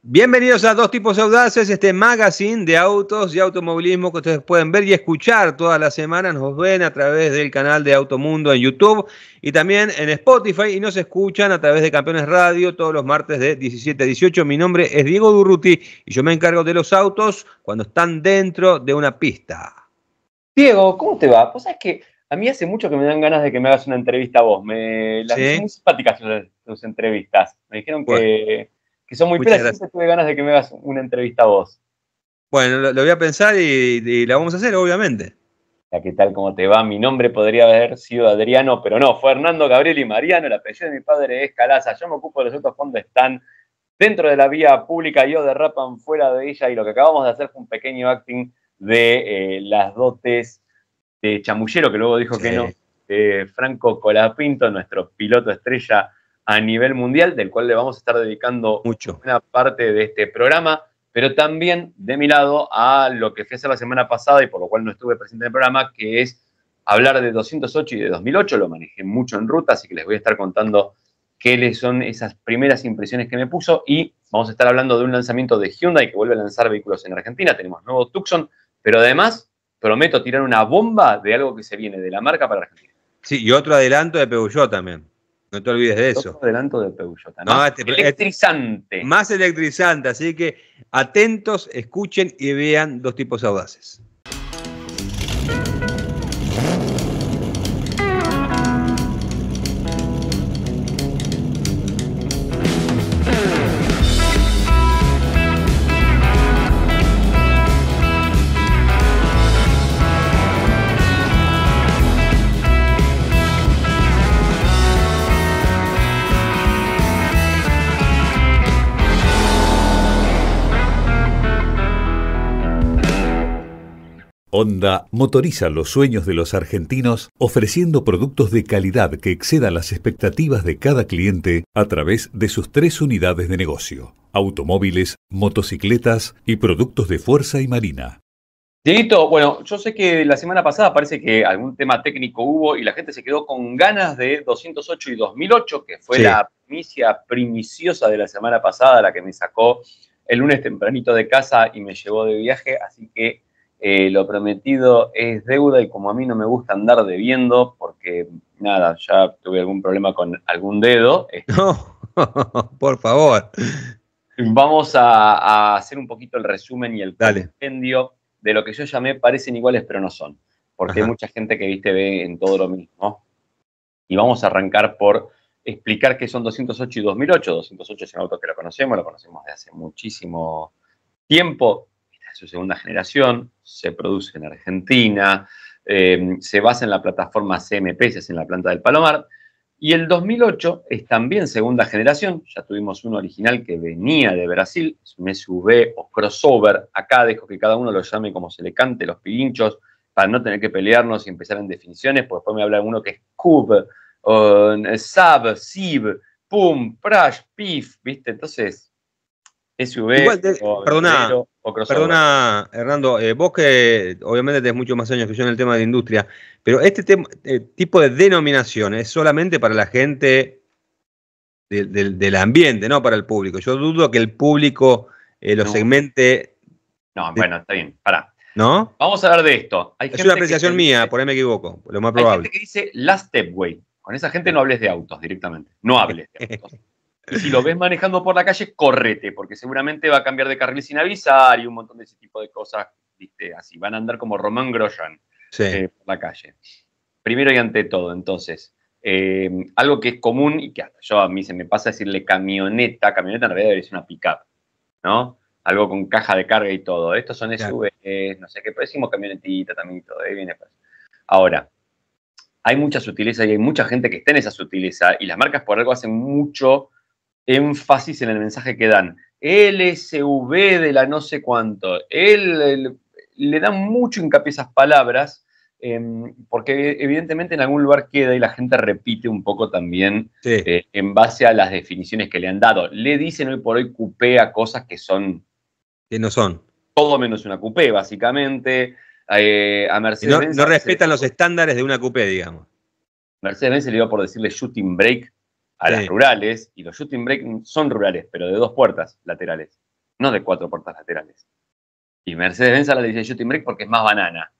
Bienvenidos a Dos Tipos Audaces, este magazine de autos y automovilismo que ustedes pueden ver y escuchar todas las semanas. Nos ven a través del canal de Automundo en YouTube y también en Spotify y nos escuchan a través de Campeones Radio todos los martes de 17 a 18. Mi nombre es Diego Durruti y yo me encargo de los autos cuando están dentro de una pista. Diego, ¿cómo te va? Pues es que a mí hace mucho que me dan ganas de que me hagas una entrevista a vos. Me, las muy simpáticas tus entrevistas. Me dijeron que que son muy Tú Tuve ganas de que me hagas una entrevista a vos. Bueno, lo, voy a pensar y, la vamos a hacer, obviamente. ¿Qué tal ¿Cómo te va, mi nombre podría haber sido Adriano, pero no, fue Hernando, Gabriel y Mariano, el apellido de mi padre es Calaza, yo me ocupo de los otros fondos. están dentro de la vía pública, y yo derrapan fuera de ella y lo que acabamos de hacer fue un pequeño acting de eh, las dotes de Chamullero, que luego dijo que no, eh, Franco Colapinto, nuestro piloto estrella a nivel mundial, del cual le vamos a estar dedicando mucho una parte de este programa, pero también de mi lado a lo que fui a hacer la semana pasada y por lo cual no estuve presente en el programa, que es hablar de 208 y de 2008, lo manejé mucho en ruta, así que les voy a estar contando qué son esas primeras impresiones que me puso y vamos a estar hablando de un lanzamiento de Hyundai que vuelve a lanzar vehículos en Argentina, tenemos nuevo Tucson, pero además prometo tirar una bomba de algo que se viene de la marca para Argentina. Sí, y otro adelanto de Peugeot también. No te olvides de eso. adelanto este, este electrizante. Más electrizante, así que atentos, escuchen y vean dos tipos audaces. Honda motoriza los sueños de los argentinos ofreciendo productos de calidad que excedan las expectativas de cada cliente a través de sus tres unidades de negocio, automóviles, motocicletas y productos de fuerza y marina. Dieguito, bueno, yo sé que la semana pasada parece que algún tema técnico hubo y la gente se quedó con ganas de 208 y 2008, que fue la primicia primiciosa de la semana pasada, la que me sacó el lunes tempranito de casa y me llevó de viaje, así que eh, lo prometido es deuda y como a mí no me gusta andar debiendo, porque nada, ya tuve algún problema con algún dedo. Este, no, por favor. Vamos a, hacer un poquito el resumen y el compendio de lo que yo llamé parecen iguales pero no son, porque hay mucha gente que viste ve en todo lo mismo. Y vamos a arrancar por explicar qué son 208 y 2008. 208 es un auto que lo conocemos, lo conocemos desde hace muchísimo tiempo su segunda generación, se produce en Argentina, eh, se basa en la plataforma CMP, se hace en la planta del Palomar, y el 2008 es también segunda generación, ya tuvimos uno original que venía de Brasil, es un SUV o crossover, acá dejo que cada uno lo llame como se le cante, los pirinchos, para no tener que pelearnos y empezar en definiciones, porque después me habla uno que es CUB, uh, eh, Sab, Sib, Pum, Prash, Pif, ¿viste? Entonces, SUV Igual perdona, Hernando, eh, vos que obviamente tenés muchos más años que yo en el tema de industria, pero este eh, tipo de denominación es solamente para la gente del ambiente, no para el público. Yo dudo que el público eh, lo segmente. No, bueno, está bien, pará. ¿No? Vamos a hablar de esto. es una apreciación mía, por ahí me equivoco, lo más probable. Hay gente que dice Last Stepway. Con esa gente no hables de autos directamente. No hables de autos. si lo ves manejando por la calle, correte, porque seguramente va a cambiar de carril sin avisar y un montón de ese tipo de cosas, ¿viste? Así, van a andar como Román Grosjean eh, por la calle. Primero y ante todo, entonces, eh, algo que es común y que hasta yo a mí se me pasa decirle camioneta, camioneta en realidad es una pickup, ¿no? Algo con caja de carga y todo. Estos son SUVs, no sé qué, pero decimos camionetita también y todo, ahí viene. Pues. Ahora, hay mucha sutileza y hay mucha gente que está en esa sutileza y las marcas por algo hacen mucho énfasis en el mensaje que dan. LSV de la no sé cuánto. Él, le da mucho hincapié esas palabras em, porque evidentemente en algún lugar queda y la gente repite un poco también eh, en base a las definiciones que le han dado. Le dicen hoy por hoy coupé a cosas que son... Que no son. Todo menos una coupé, básicamente. Eh, a Mercedes. No, respetan los estándares de una coupé, digamos. Mercedes Benz le iba por decirle shooting break a las rurales, y los shooting break son rurales, pero de dos puertas laterales, no de cuatro puertas laterales. Y Mercedes-Benz la dice shooting break porque es más banana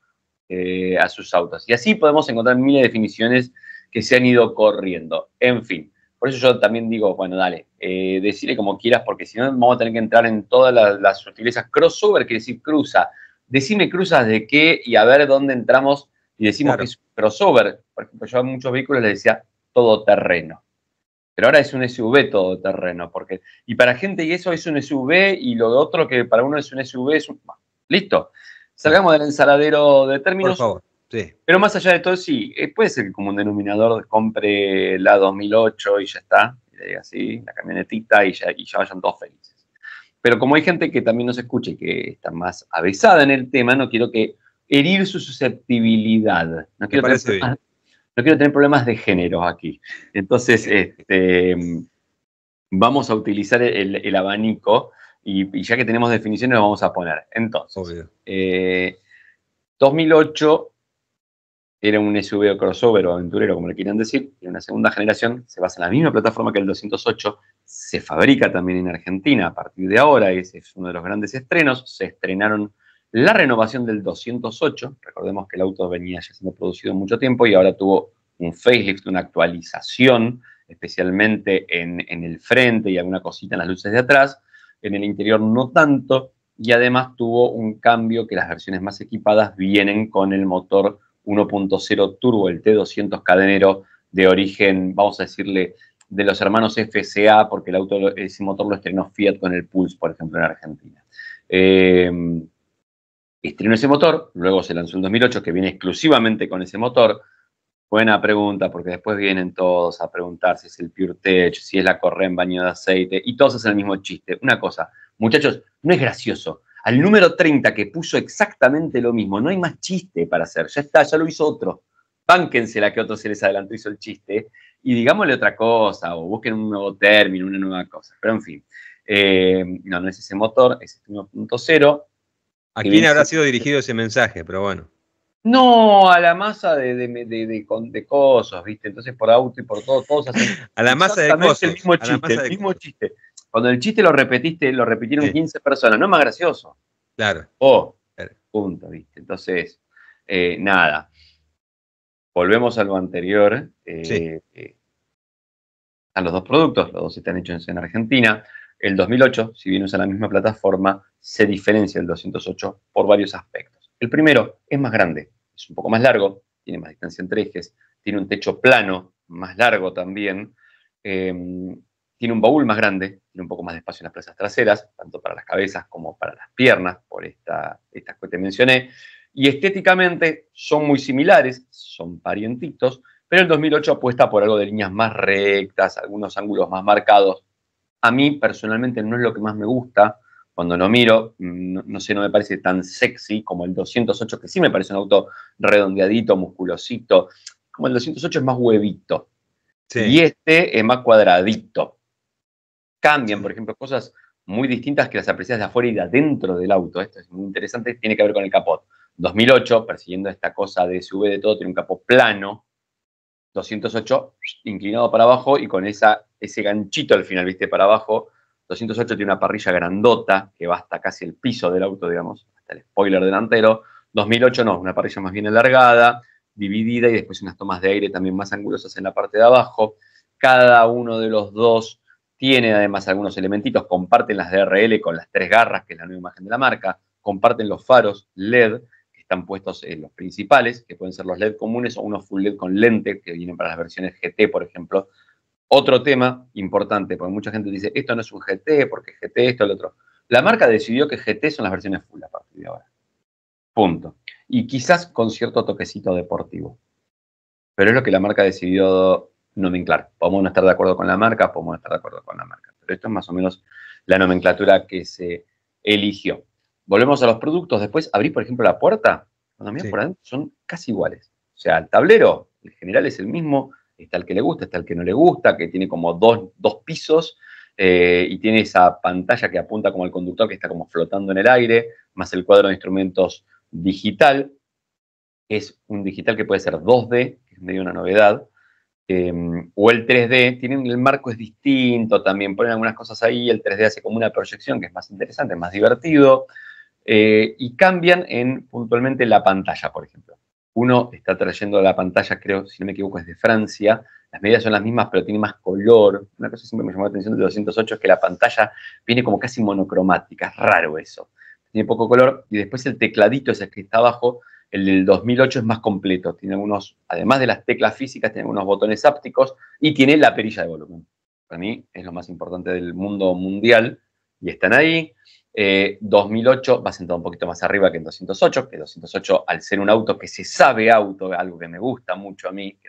eh, a sus autos. Y así podemos encontrar miles de definiciones que se han ido corriendo. En fin, por eso yo también digo, bueno, dale, eh, como quieras, porque si no vamos a tener que entrar en todas las, sutilezas. Crossover quiere decir cruza. Decime cruzas de qué y a ver dónde entramos y decimos que es crossover. Por ejemplo, yo a muchos vehículos les decía todoterreno. Pero ahora es un SUV todoterreno, porque, y para gente y eso es un SUV y lo de otro que para uno es un SUV es un... listo. Salgamos del ensaladero de términos. Por favor. Pero más allá de todo, sí, eh, puede ser que como un denominador compre la 2008 y ya está, y le diga así, la camionetita y ya, vayan todos felices. Pero como hay gente que también nos escucha y que está más avesada en el tema, no quiero que herir su susceptibilidad. Me parece no quiero tener problemas de género aquí. Entonces, este, vamos a utilizar el, abanico y, ya que tenemos definiciones lo vamos a poner. Entonces, 2008 eh, era un SUV o crossover o aventurero, como le quieran decir, y una segunda generación, se basa en la misma plataforma que el 208, se fabrica también en Argentina a partir de ahora, ese es uno de los grandes estrenos, se estrenaron la renovación del 208, recordemos que el auto venía ya siendo producido mucho tiempo y ahora tuvo un facelift, una actualización, especialmente en, el frente y alguna cosita en las luces de atrás, en el interior no tanto, y además tuvo un cambio que las versiones más equipadas vienen con el motor 1.0 turbo, el T200 cadenero de origen, vamos a decirle, de los hermanos FCA, porque el auto, ese motor lo estrenó Fiat con el Pulse, por ejemplo, en Argentina. Eh, estrenó ese motor, luego se lanzó el 2008 que viene exclusivamente con ese motor. Buena pregunta, porque después vienen todos a preguntar si es el Pure Tech, si es la Correa en baño de aceite, y todos hacen el mismo chiste. Una cosa, muchachos, no es gracioso. Al número 30 que puso exactamente lo mismo, no hay más chiste para hacer. Ya está, ya lo hizo otro. la que otro se les adelantó hizo el chiste y digámosle otra cosa o busquen un nuevo término, una nueva cosa. Pero en fin, eh, no, no es ese motor, es 1.0. Este ¿A quién habrá sido dirigido ese mensaje? Pero bueno. No, a la masa de, cosas, ¿viste? Entonces por auto y por todo, todos hacen. a la masa de cosas. El el mismo chiste. Cuando el chiste lo repetiste, lo repitieron 15 personas, no es más gracioso. Claro. Oh, o punto, ¿viste? Entonces, eh, nada. Volvemos a lo anterior. Eh, eh, a los dos productos, los dos están hechos en Argentina. El 2008, si bien usa la misma plataforma, se diferencia del 208 por varios aspectos. El primero es más grande, es un poco más largo, tiene más distancia entre ejes, tiene un techo plano más largo también, em, tiene un baúl más grande, tiene un poco más de espacio en las plazas traseras, tanto para las cabezas como para las piernas, por estas que te mencioné. Y estéticamente son muy similares, son parientitos, pero el 2008 apuesta por algo de líneas más rectas, algunos ángulos más marcados, a mí personalmente no es lo que más me gusta. Cuando lo miro, no, sé, no me parece tan sexy como el 208, que sí me parece un auto redondeadito, musculosito. Como el 208 es más huevito. Y este es más cuadradito. Cambian, por ejemplo, cosas muy distintas que las aprecias de afuera y de adentro del auto. Esto es muy interesante, tiene que ver con el capot. 2008, persiguiendo esta cosa de SUV de todo, tiene un capó plano, 208 inclinado para abajo y con esa ese ganchito al final, viste, para abajo. 208 tiene una parrilla grandota que va hasta casi el piso del auto, digamos, hasta el spoiler delantero. 2008 no, una parrilla más bien alargada, dividida y después unas tomas de aire también más angulosas en la parte de abajo. Cada uno de los dos tiene además algunos elementitos, comparten las DRL con las tres garras, que es la nueva imagen de la marca, comparten los faros LED, que están puestos en los principales, que pueden ser los LED comunes o unos full LED con lente, que vienen para las versiones GT, por ejemplo, otro tema importante, porque mucha gente dice, esto no es un GT, porque GT, esto, el otro. La marca decidió que GT son las versiones full a partir de ahora. Punto. Y quizás con cierto toquecito deportivo. Pero es lo que la marca decidió nomenclar. Podemos no estar de acuerdo con la marca, podemos no estar de acuerdo con la marca. Pero esto es más o menos la nomenclatura que se eligió. Volvemos a los productos. Después abrí, por ejemplo, la puerta. son casi iguales. O sea, el tablero, en general, es el mismo está el que le gusta, está el que no le gusta, que tiene como dos, pisos eh, y tiene esa pantalla que apunta como el conductor que está como flotando en el aire, más el cuadro de instrumentos digital. Es un digital que puede ser 2D, que es medio una novedad, em, o el 3D. el marco es distinto también, ponen algunas cosas ahí, el 3D hace como una proyección que es más interesante, más divertido, eh, y cambian en puntualmente la pantalla, por ejemplo. Uno está trayendo la pantalla, creo, si no me equivoco, es de Francia. Las medidas son las mismas, pero tiene más color. Una cosa que siempre me llamó la atención del 208 es que la pantalla viene como casi monocromática. Es raro eso. Tiene poco color. Y después el tecladito, ese que está abajo, el del 2008 es más completo. Tiene algunos, además de las teclas físicas, tiene unos botones ápticos y tiene la perilla de volumen. Para mí es lo más importante del mundo mundial. Y están ahí. 2008 eh, va sentado un poquito más arriba que en 208, que 208 al ser un auto que se sabe auto, algo que me gusta mucho a mí, que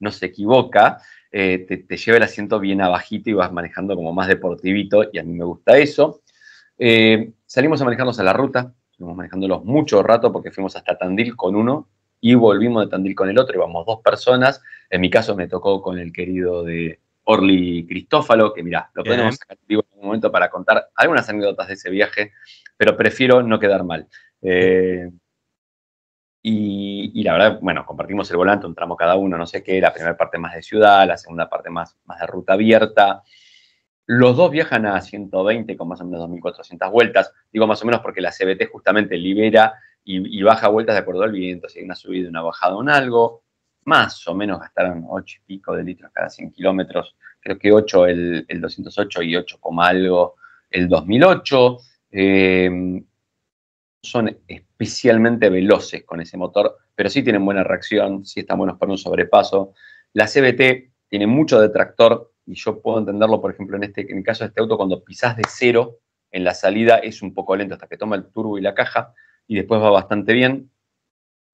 no, se equivoca, eh, te, lleva el asiento bien abajito y vas manejando como más deportivito y a mí me gusta eso. Eh, salimos a manejarnos a la ruta, estuvimos manejándolos mucho rato porque fuimos hasta Tandil con uno y volvimos de Tandil con el otro, íbamos dos personas, en mi caso me tocó con el querido de, Orly Cristófalo, que mira, lo tenemos sacar en un momento para contar algunas anécdotas de ese viaje, pero prefiero no quedar mal. Eh, y, la verdad, bueno, compartimos el volante, un tramo cada uno, no sé qué, la primera parte más de ciudad, la segunda parte más, más de ruta abierta. Los dos viajan a 120 con más o menos 2.400 vueltas, digo más o menos porque la CBT justamente libera y, baja vueltas de acuerdo al viento, si hay una subida, una bajada, un algo más o menos gastaron 8 y pico de litros cada 100 kilómetros, creo que 8 el, 208 y 8, algo el 2008. Eh, em, son especialmente veloces con ese motor, pero sí tienen buena reacción, sí están buenos para un sobrepaso. La CBT tiene mucho detractor y yo puedo entenderlo, por ejemplo, en, este, en el caso de este auto, cuando pisas de cero en la salida es un poco lento hasta que toma el turbo y la caja y después va bastante bien.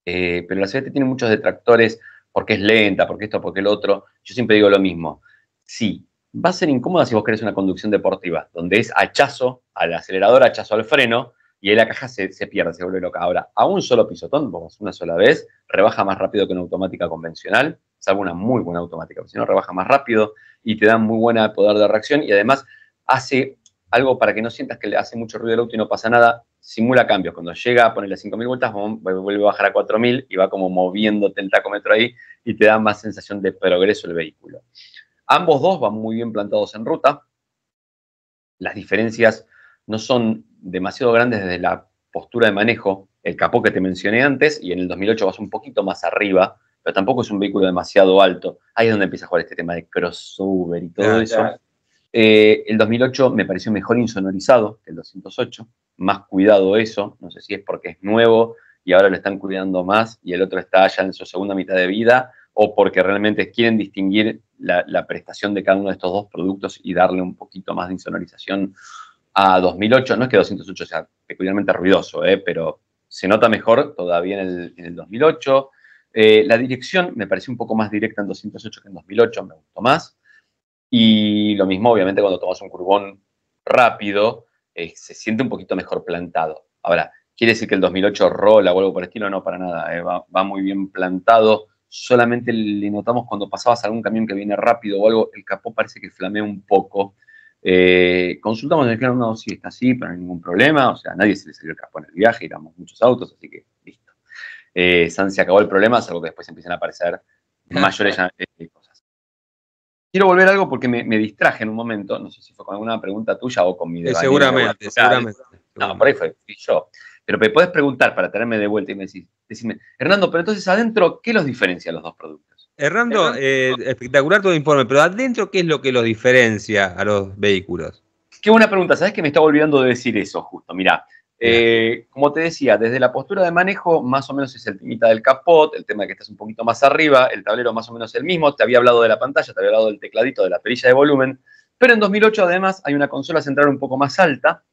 Eh, pero la CBT tiene muchos detractores porque es lenta, porque esto, porque el otro. Yo siempre digo lo mismo. Sí, va a ser incómoda si vos querés una conducción deportiva, donde es hachazo al acelerador, hachazo al freno, y ahí la caja se, pierde, se vuelve loca. Ahora, a un solo pisotón, vamos una sola vez, rebaja más rápido que una automática convencional, es una muy buena automática, porque si no, rebaja más rápido y te da muy buena poder de reacción y además hace algo para que no sientas que le hace mucho ruido al auto y no pasa nada, simula cambios. Cuando llega a ponerle 5.000 vueltas, vuelve a bajar a 4.000 y va como moviéndote el tacómetro ahí y te da más sensación de progreso el vehículo. Ambos dos van muy bien plantados en ruta. Las diferencias no son demasiado grandes desde la postura de manejo. El capó que te mencioné antes y en el 2008 vas un poquito más arriba, pero tampoco es un vehículo demasiado alto. Ahí es donde empieza a jugar este tema de crossover y todo eso. Eh, el 2008 me pareció mejor insonorizado que el 208, más cuidado eso, no sé si es porque es nuevo y ahora lo están cuidando más y el otro está ya en su segunda mitad de vida o porque realmente quieren distinguir la, prestación de cada uno de estos dos productos y darle un poquito más de insonorización a 2008. No es que 208 sea peculiarmente ruidoso, eh, pero se nota mejor todavía en el, 2008. Eh, la dirección me pareció un poco más directa en 208 que en 2008, me gustó más. Y lo mismo, obviamente, cuando tomas un curbón rápido, eh, se siente un poquito mejor plantado. Ahora, ¿quiere decir que el 2008 rola o algo por el estilo? No, para nada. Eh, va, muy bien plantado. Solamente le notamos cuando pasabas algún camión que viene rápido o algo, el capó parece que flamea un poco. Eh, consultamos en el claro, no, sí, está así, pero no hay ningún problema. O sea, a nadie se le salió el capó en el viaje, éramos muchos autos, así que listo. San se acabó el problema, salvo que después empiezan a aparecer mayores Quiero volver a algo porque me, me, distraje en un momento, no sé si fue con alguna pregunta tuya o con mi... Eh, de seguramente, seguramente. No, por ahí fue yo. Pero me podés preguntar para tenerme de vuelta y me decís, Hernando, pero entonces adentro, ¿qué los diferencia los dos productos? Hernando, eh, espectacular tu informe, pero adentro, ¿qué es lo que los diferencia a los vehículos? Qué buena pregunta, ¿sabes que me estaba olvidando de decir eso justo? mira eh, como te decía, desde la postura de manejo, más o menos es el timita del capot, el tema de que estás un poquito más arriba, el tablero más o menos el mismo, te había hablado de la pantalla, te había hablado del tecladito, de la perilla de volumen, pero en 2008 además hay una consola central un poco más alta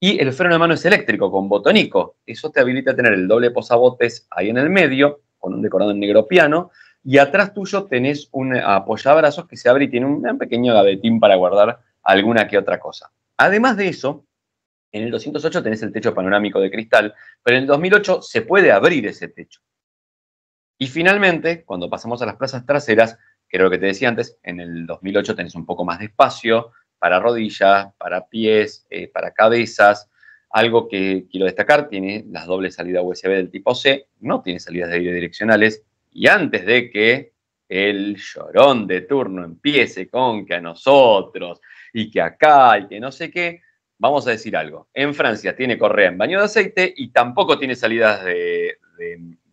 y el freno de mano es eléctrico con botónico, Eso te habilita a tener el doble posabotes ahí en el medio, con un decorado en negro piano, y atrás tuyo tenés un apoyabrazos que se abre y tiene un pequeño gavetín para guardar alguna que otra cosa. Además de eso, en el 208 tenés el techo panorámico de cristal, pero en el 2008 se puede abrir ese techo. Y finalmente, cuando pasamos a las plazas traseras, que era lo que te decía antes, en el 2008 tenés un poco más de espacio para rodillas, para pies, eh, para cabezas. Algo que quiero destacar, tiene las dobles salidas USB del tipo C, no tiene salidas de aire direccionales. Y antes de que el llorón de turno empiece con que a nosotros y que acá y que no sé qué, vamos a decir algo. En Francia tiene correa en baño de aceite y tampoco tiene salidas de,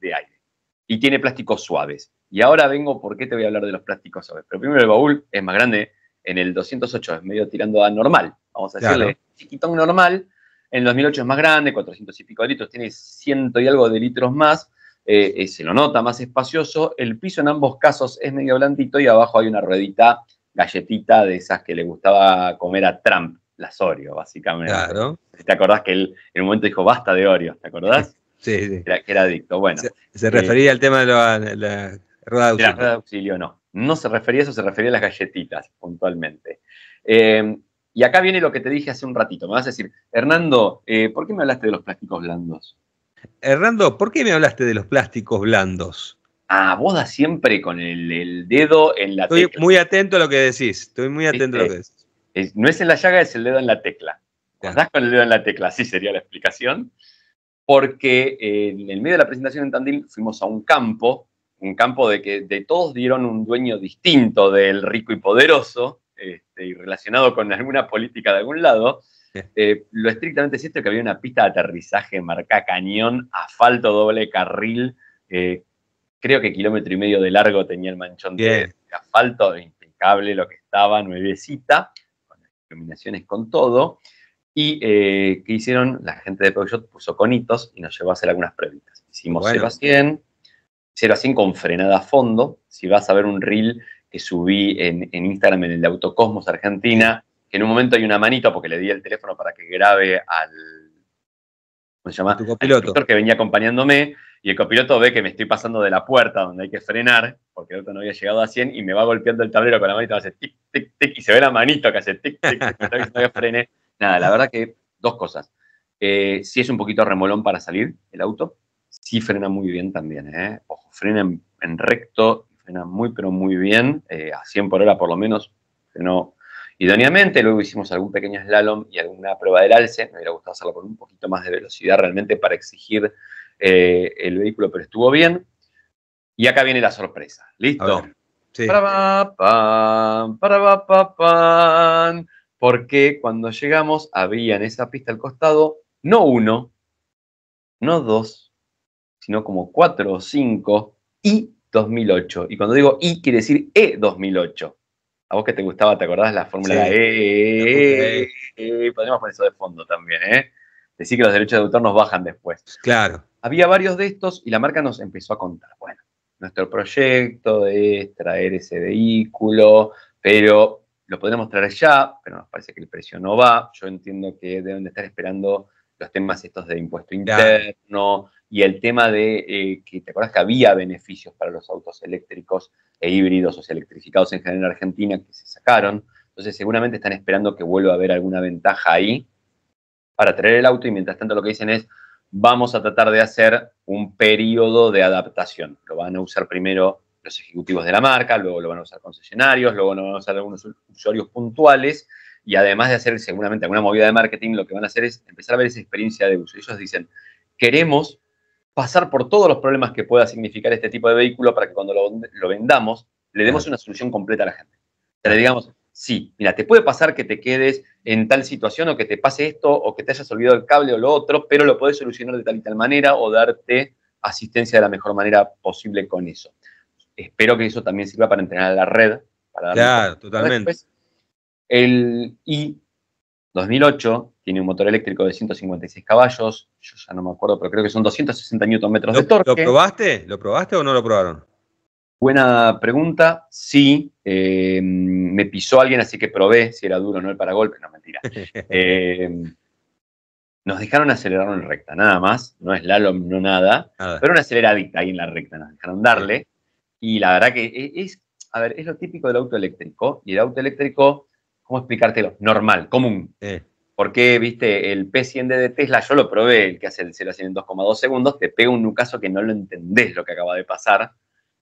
aire. Y tiene plásticos suaves. Y ahora vengo porque te voy a hablar de los plásticos suaves. Pero primero el baúl es más grande en el 208, es medio tirando a normal. Vamos a decirle chiquitón normal. En el 2008 es más grande, 400 y pico de litros, tiene ciento y algo de litros más. Eh, eh, se lo nota más espacioso. El piso en ambos casos es medio blandito y abajo hay una ruedita, galletita de esas que le gustaba comer a Trump las Oreo, básicamente. Claro. ¿Te acordás que él en un momento dijo basta de Oreo? ¿Te acordás? Sí, sí. que era adicto. Bueno. Se, refería eh, al tema de la, rueda de auxilio. La rueda de auxilio, no. No se refería a eso, se refería a las galletitas, puntualmente. Eh, y acá viene lo que te dije hace un ratito. Me vas a decir, Hernando, eh, ¿por qué me hablaste de los plásticos blandos? Hernando, ¿por qué me hablaste de los plásticos blandos? Ah, vos das siempre con el, dedo en la Estoy muy atento a lo que decís, estoy muy atento a lo este, que decís no es en la llaga, es el dedo en la tecla. Guardás con el dedo en la tecla, así sería la explicación. Porque eh, en el medio de la presentación en Tandil fuimos a un campo, un campo de que de todos dieron un dueño distinto del rico y poderoso, este, y relacionado con alguna política de algún lado. Eh, lo estrictamente cierto es que había una pista de aterrizaje marca cañón, asfalto doble carril, eh, creo que kilómetro y medio de largo tenía el manchón de asfalto, impecable lo que estaba, nuevecita. Iluminaciones con todo. Y eh, que hicieron? La gente de Peugeot puso conitos y nos llevó a hacer algunas previtas. Hicimos 0 a 100, 0 a 100 con frenada a fondo. Si vas a ver un reel que subí en, Instagram en el de Autocosmos Argentina, que en un momento hay una manito porque le di el teléfono para que grabe al, ¿cómo que venía acompañándome y el copiloto ve que me estoy pasando de la puerta donde hay que frenar, porque el auto no había llegado a 100, y me va golpeando el tablero con la manita hace tic, tic, tic, y se ve la manito que hace tic, tic, tic, que frene. Nada, la verdad que dos cosas. Eh, si es un poquito remolón para salir el auto, sí frena muy bien también, ¿eh? Ojo, frena en, recto, frena muy pero muy bien, eh, a 100 por hora por lo menos, frenó idóneamente, luego hicimos algún pequeño slalom y alguna prueba del alce, me hubiera gustado hacerlo con un poquito más de velocidad realmente para exigir eh, el vehículo, pero estuvo bien. Y acá viene la sorpresa. ¿Listo? Sí. Porque cuando llegamos había en esa pista al costado no uno, no dos, sino como cuatro o cinco y 2008. Y cuando digo y quiere decir E 2008. A vos que te gustaba, ¿te acordás la fórmula e, e, e? Podríamos poner eso de fondo también, ¿eh? Decir que los derechos de autor nos bajan después. Claro. Había varios de estos y la marca nos empezó a contar, bueno, nuestro proyecto es traer ese vehículo, pero lo podemos traer ya, pero nos parece que el precio no va. Yo entiendo que deben de estar esperando los temas estos de impuesto interno y el tema de eh, que te acuerdas que había beneficios para los autos eléctricos e híbridos o electrificados en general en Argentina que se sacaron. Entonces seguramente están esperando que vuelva a haber alguna ventaja ahí para traer el auto y mientras tanto lo que dicen es, vamos a tratar de hacer un periodo de adaptación. Lo van a usar primero los ejecutivos de la marca, luego lo van a usar concesionarios, luego lo van a usar algunos usuarios puntuales y además de hacer seguramente alguna movida de marketing, lo que van a hacer es empezar a ver esa experiencia de uso. Ellos dicen, queremos pasar por todos los problemas que pueda significar este tipo de vehículo para que cuando lo, vendamos le demos una solución completa a la gente. O le digamos, sí, mira, te puede pasar que te quedes en tal situación o que te pase esto o que te hayas olvidado el cable o lo otro, pero lo puedes solucionar de tal y tal manera o darte asistencia de la mejor manera posible con eso. Espero que eso también sirva para entrenar a la red. Para claro, totalmente. El I 2008 tiene un motor eléctrico de 156 caballos, yo ya no me acuerdo, pero creo que son 260 Nm de torque. ¿Lo probaste? ¿Lo probaste o no lo probaron? Buena pregunta, sí. Eh, me pisó alguien, así que probé si era duro o no el paragolpe, no mentira. Eh, nos dejaron acelerar en recta, nada más, no es lalo no nada, pero una aceleradita ahí en la recta, nos dejaron darle. Y la verdad que e, es, a ver, es lo típico del auto eléctrico, y el auto eléctrico, ¿cómo explicártelo? Normal, común. Porque, viste, el p 100 de Tesla, yo lo probé, el que hace el 0 en 2,2 segundos, te pega un nucaso que no lo entendés lo que acaba de pasar.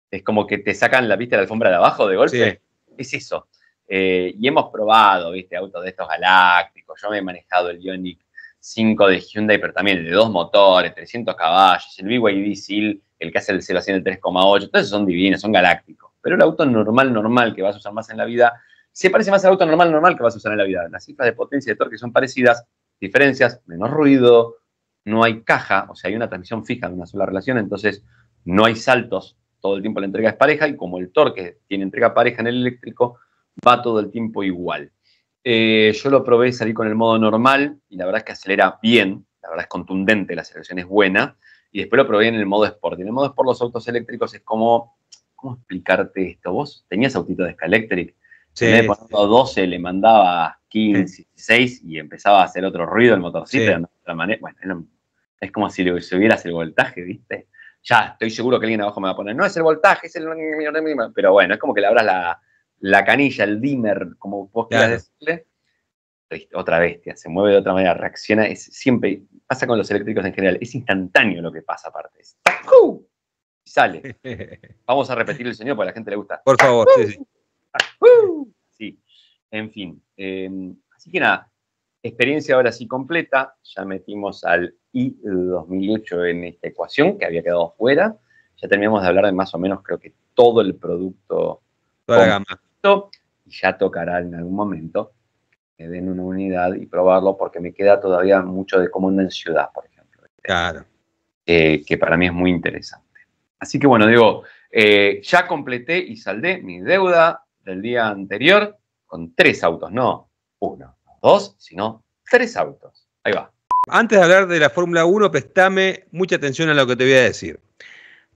Es como que te sacan la, de la alfombra de abajo de golpe. Es eso. Eh, y hemos probado, viste, autos de estos galácticos. Yo me he manejado el Ionic 5 de Hyundai, pero también de dos motores, 300 caballos, el V-Way Diesel, el que hace el 0 a 100 de 3,8. entonces son divinos, son galácticos. Pero el auto normal, normal que vas a usar más en la vida, se parece más al auto normal, normal que vas a usar en la vida. Las cifras de potencia y de torque son parecidas, diferencias, menos ruido, no hay caja, o sea, hay una transmisión fija de una sola relación, entonces no hay saltos, todo el tiempo la entrega es pareja y como el torque tiene entrega pareja en el eléctrico, va todo el tiempo igual. Eh, yo lo probé, salí con el modo normal y la verdad es que acelera bien, la verdad es contundente, la aceleración es buena. Y después lo probé en el modo Sport. Y en el modo Sport los autos eléctricos es como, ¿cómo explicarte esto? Vos tenías autito de Scalectric, sí, en 12 le mandaba 15, 16 y empezaba a hacer otro ruido el motorcito de otra manera. Bueno, es como si le subieras el voltaje, ¿viste? Ya, estoy seguro que alguien abajo me va a poner, no es el voltaje, es el... Pero bueno, es como que le abras la la canilla, el dimmer, como vos quieras decirle, otra bestia, se mueve de otra manera, reacciona, es siempre, pasa con los eléctricos en general, es instantáneo lo que pasa aparte. Y sale. Vamos a repetir el señor porque a la gente le gusta. Por favor, sí, sí. Sí, en fin. Em, así que nada, experiencia ahora sí completa, ya metimos al I 2008 en esta ecuación que había quedado fuera, ya terminamos de hablar de más o menos creo que todo el producto. Toda la gama y ya tocará en algún momento que den una unidad y probarlo porque me queda todavía mucho de cómo en ciudad, por ejemplo. Claro. Eh, que para mí es muy interesante. Así que bueno, digo, eh, ya completé y saldé mi deuda del día anterior con tres autos, no uno, dos, sino tres autos. Ahí va. Antes de hablar de la Fórmula 1, prestame mucha atención a lo que te voy a decir.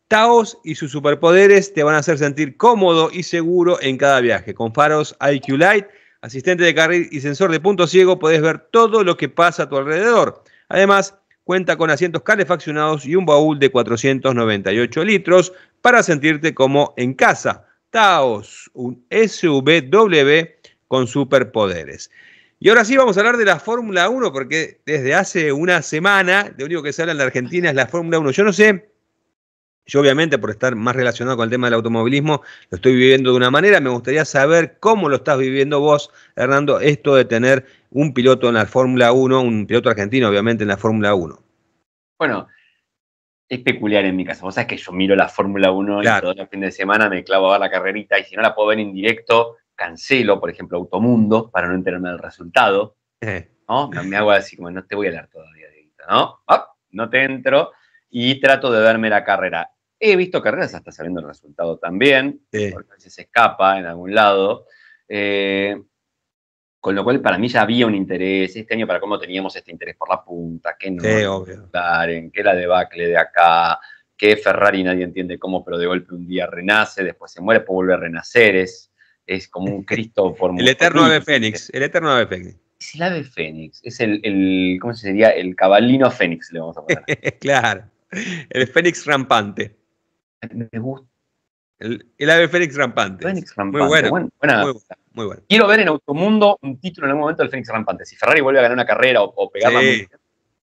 Taos y sus superpoderes te van a hacer sentir cómodo y seguro en cada viaje. Con faros IQ Light, asistente de carril y sensor de punto ciego, podés ver todo lo que pasa a tu alrededor. Además, cuenta con asientos calefaccionados y un baúl de 498 litros para sentirte como en casa. Taos, un SVW con superpoderes. Y ahora sí vamos a hablar de la Fórmula 1, porque desde hace una semana, lo único que sale en la Argentina es la Fórmula 1. Yo no sé yo obviamente por estar más relacionado con el tema del automovilismo, lo estoy viviendo de una manera. Me gustaría saber cómo lo estás viviendo vos, Hernando, esto de tener un piloto en la Fórmula 1, un piloto argentino obviamente en la Fórmula 1. Bueno, es peculiar en mi caso. Vos sabés que yo miro la Fórmula 1 y todo el fin de semana me clavo a ver la carrerita y si no la puedo ver en directo, cancelo, por ejemplo, Automundo para no enterarme del resultado. Eh. ¿no? Me hago así como, no te voy a hablar todavía, ¿no? no te entro y trato de verme la carrera. He visto carreras hasta sabiendo el resultado también, porque a veces se escapa en algún lado. Eh, con lo cual, para mí ya había un interés este año para cómo teníamos este interés por la punta, que no, sí, en qué la debacle de acá, que Ferrari nadie entiende cómo, pero de golpe un día renace, después se muere, después vuelve a renacer, es, es como un Cristo por El eterno ave fénix, el eterno ave fénix. Es el ave fénix, es el, el ¿cómo se diría? El cabalino fénix, le vamos a poner. claro, el fénix rampante me gusta. El, el ave Fénix rampante. Muy bueno. muy, Quiero ver en Automundo un título en algún momento del Fénix rampante. Si Ferrari vuelve a ganar una carrera o, pegar, la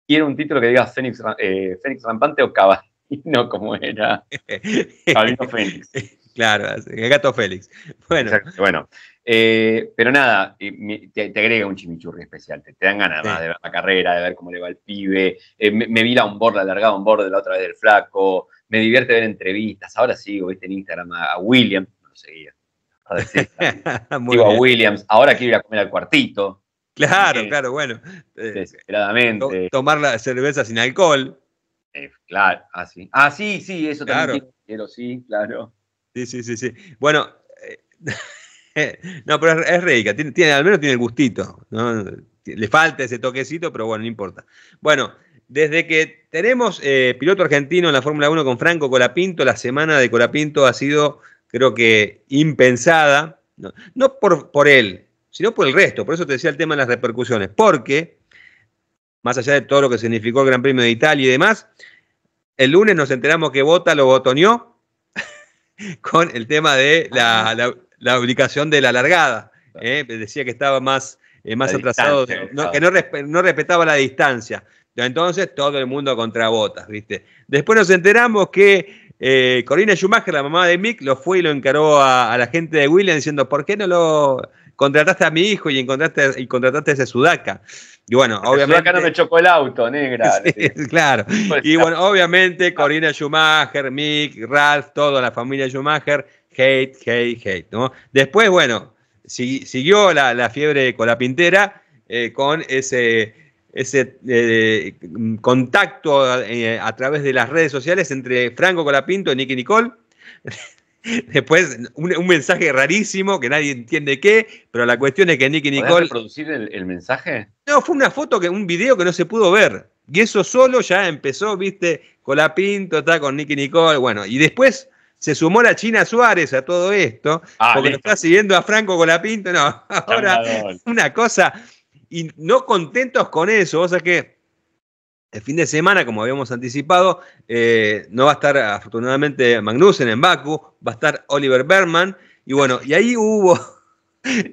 quiero un título que diga Fénix, eh, Fénix rampante o Caballino, como era. Caballino Fénix. Claro, el gato Félix. Bueno, bueno eh, pero nada, eh, te, agrega un chimichurri especial, te, te dan ganas de ver la carrera, de ver cómo le va el pibe. Eh, me, vi la un borde alargado, un de la otra vez del flaco, me divierte ver entrevistas. Ahora sigo, viste en Instagram a, William, no lo seguía. Digo a Williams, ahora quiero ir a comer al cuartito. Claro, claro, bueno. desesperadamente. tomar la cerveza sin alcohol. claro, así. Ah, ah, sí, sí, eso claro. también quiero, sí, claro. Sí, sí, sí, sí. Bueno, eh, no, pero es, es tiene, al menos tiene el gustito, ¿no? Le falta ese toquecito, pero bueno, no importa. Bueno, desde que tenemos eh, piloto argentino en la Fórmula 1 con Franco Colapinto, la semana de Colapinto ha sido, creo que, impensada, no, por, por él, sino por el resto, por eso te decía el tema de las repercusiones, porque, más allá de todo lo que significó el Gran Premio de Italia y demás, el lunes nos enteramos que Vota lo botoneó con el tema de la, ubicación ah. de la largada. ¿eh? decía que estaba más, eh, más atrasado, que no, respetaba la distancia. Entonces todo el mundo contra botas, ¿viste? Después nos enteramos que eh, Corina Schumacher, la mamá de Mick, lo fue y lo encaró a, la gente de Williams diciendo, ¿por qué no lo contrataste a mi hijo y, y contrataste a ese sudaca? Y bueno, obviamente. Acá no me chocó el auto, negra. claro. Pues y bueno, obviamente, Corina Schumacher, Mick, Ralph, toda la familia Schumacher, hate, hate, hate. ¿no? Después, bueno, siguió la, fiebre con la pintera, eh, con ese, ese eh, contacto eh, a través de las redes sociales entre Franco Colapinto y Nicky Nicole. Después, un, mensaje rarísimo que nadie entiende qué, pero la cuestión es que Nicky Nicole. reproducir el, el, mensaje? No, fue una foto, que, un video que no se pudo ver. Y eso solo ya empezó, viste, con la Pinto, está con Nicky Nicole. Bueno, y después se sumó la China Suárez a todo esto, ah, porque lo está siguiendo a Franco con la Pinto. No, ahora, una cosa. Y no contentos con eso, o sea que el fin de semana, como habíamos anticipado, eh, no va a estar afortunadamente Magnussen en Baku, va a estar Oliver Berman. Y bueno, y ahí hubo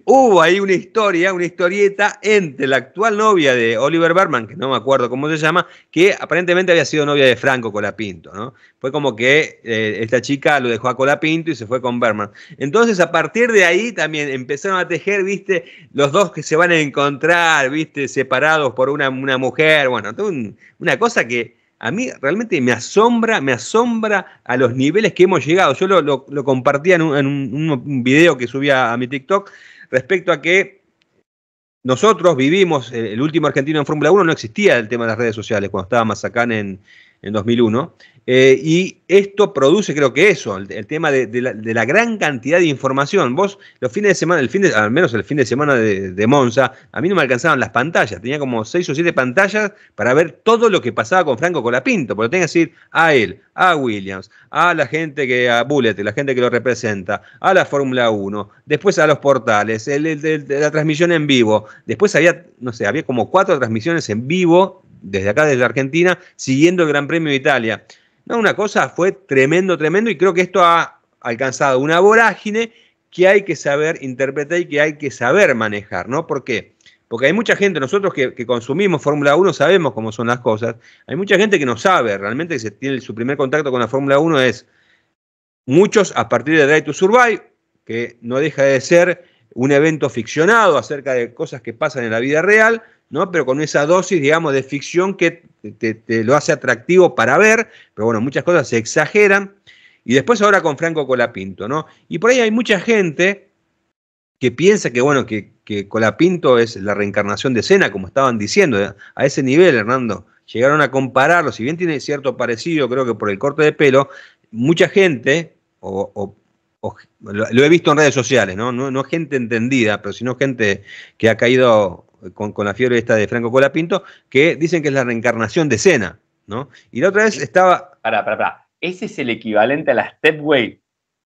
Hubo ahí una historia, una historieta entre la actual novia de Oliver Berman, que no me acuerdo cómo se llama, que aparentemente había sido novia de Franco Colapinto, ¿no? Fue como que eh, esta chica lo dejó a Colapinto y se fue con Berman. Entonces, a partir de ahí también empezaron a tejer, viste, los dos que se van a encontrar, viste, separados por una, una mujer, bueno, una cosa que a mí realmente me asombra, me asombra a los niveles que hemos llegado. Yo lo, compartía en, un, video que subía a mi TikTok respecto a que nosotros vivimos, eh, el, último argentino en Fórmula 1 no existía el tema de las redes sociales cuando estaba Mazacán en, en 2001. Eh, y esto produce, creo que eso, el, tema de, la, gran cantidad de información. Vos, los fines de semana, el fin al menos el fin de semana de, Monza, a mí no me alcanzaban las pantallas. Tenía como seis o siete pantallas para ver todo lo que pasaba con Franco Colapinto. Porque tenía que decir a él, a Williams, a la gente que, a Bullet, la gente que lo representa, a la Fórmula 1, después a los portales, la transmisión en vivo. Después había, no sé, había como cuatro transmisiones en vivo desde acá, desde Argentina, siguiendo el Gran Premio de Italia una cosa fue tremendo, tremendo, y creo que esto ha alcanzado una vorágine que hay que saber interpretar y que hay que saber manejar, ¿no? ¿Por qué? Porque hay mucha gente, nosotros que, consumimos Fórmula 1 sabemos cómo son las cosas, hay mucha gente que no sabe realmente que se tiene su primer contacto con la Fórmula 1 es muchos a partir de Drive to Survive, que no deja de ser un evento ficcionado acerca de cosas que pasan en la vida real, pero con esa dosis, digamos, de ficción que te, lo hace atractivo para ver, pero bueno, muchas cosas se exageran. Y después ahora con Franco Colapinto, ¿no? Y por ahí hay mucha gente que piensa que, bueno, que, que Colapinto es la reencarnación de Cena, como estaban diciendo, ¿eh? a ese nivel, Hernando. Llegaron a compararlo, si bien tiene cierto parecido, creo que por el corte de pelo, mucha gente, lo, he visto en redes sociales, ¿no? ¿no? No, gente entendida, pero sino gente que ha caído con, la fiebre esta de Franco Colapinto, que dicen que es la reencarnación de Cena, ¿no? Y la otra vez estaba... Pará, pará, pará. Ese es el equivalente a la stepway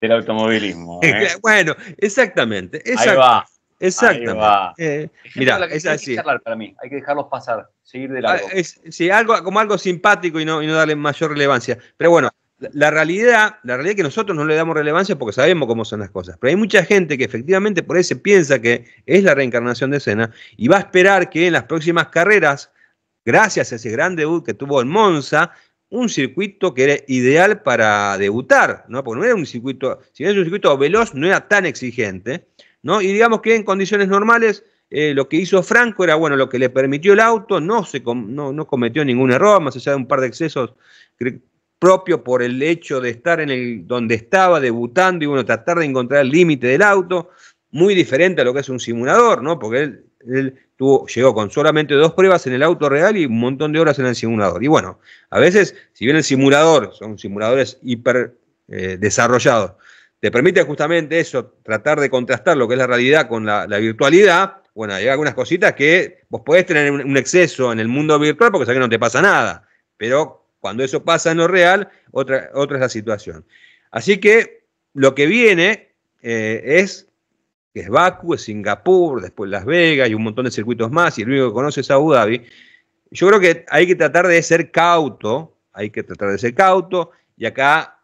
del automovilismo. ¿eh? bueno, exactamente. Ahí va. Exactamente. mira, eh, es así. Hay que charlar para mí, hay que dejarlos pasar, seguir de largo. Ah, sí, algo, como algo simpático y no, y no darle mayor relevancia. Pero bueno, la realidad, la realidad es que nosotros no le damos relevancia porque sabemos cómo son las cosas, pero hay mucha gente que efectivamente por ese piensa que es la reencarnación de escena y va a esperar que en las próximas carreras, gracias a ese gran debut que tuvo en Monza, un circuito que era ideal para debutar, ¿no? Porque no era un circuito, si es un circuito veloz, no era tan exigente, ¿no? Y digamos que en condiciones normales, eh, lo que hizo Franco era, bueno, lo que le permitió el auto, no, se no, no cometió ningún error, más allá de un par de excesos, propio por el hecho de estar en el donde estaba debutando y bueno, tratar de encontrar el límite del auto, muy diferente a lo que es un simulador, ¿no? Porque él, tuvo, llegó con solamente dos pruebas en el auto real y un montón de horas en el simulador. Y bueno, a veces, si bien el simulador, son simuladores hiper eh, desarrollados, te permite justamente eso, tratar de contrastar lo que es la realidad con la, virtualidad, bueno, hay algunas cositas que vos podés tener un, exceso en el mundo virtual porque sabés que no te pasa nada, pero cuando eso pasa en lo real, otra, es la situación. Así que lo que viene eh, es que es Baku, es Singapur, después Las Vegas y un montón de circuitos más, y el único que conoce es Abu Dhabi. Yo creo que hay que tratar de ser cauto, hay que tratar de ser cauto, y acá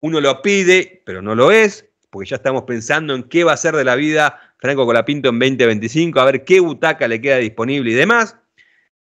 uno lo pide, pero no lo es, porque ya estamos pensando en qué va a ser de la vida Franco Colapinto en 2025, a ver qué butaca le queda disponible y demás.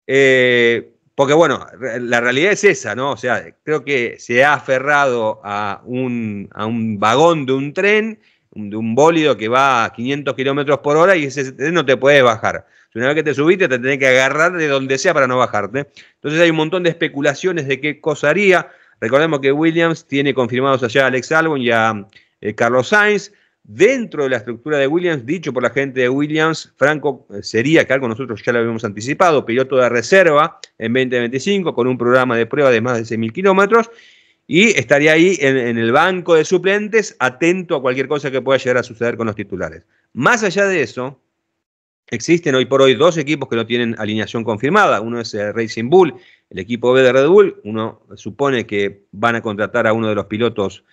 Eh, porque bueno, la realidad es esa, ¿no? O sea, creo que se ha aferrado a un, a un vagón de un tren, de un bólido que va a 500 kilómetros por hora y ese tren no te puedes bajar. Una vez que te subiste, te tenés que agarrar de donde sea para no bajarte. Entonces hay un montón de especulaciones de qué cosa haría. Recordemos que Williams tiene confirmados allá a Alex Albon y a eh, Carlos Sainz dentro de la estructura de Williams, dicho por la gente de Williams, Franco eh, sería, que algo nosotros ya lo habíamos anticipado, piloto de reserva en 2025 con un programa de prueba de más de 6.000 kilómetros y estaría ahí en, en, el banco de suplentes, atento a cualquier cosa que pueda llegar a suceder con los titulares. Más allá de eso, existen hoy por hoy dos equipos que no tienen alineación confirmada. Uno es el eh, Racing Bull, el equipo B de Red Bull. Uno supone que van a contratar a uno de los pilotos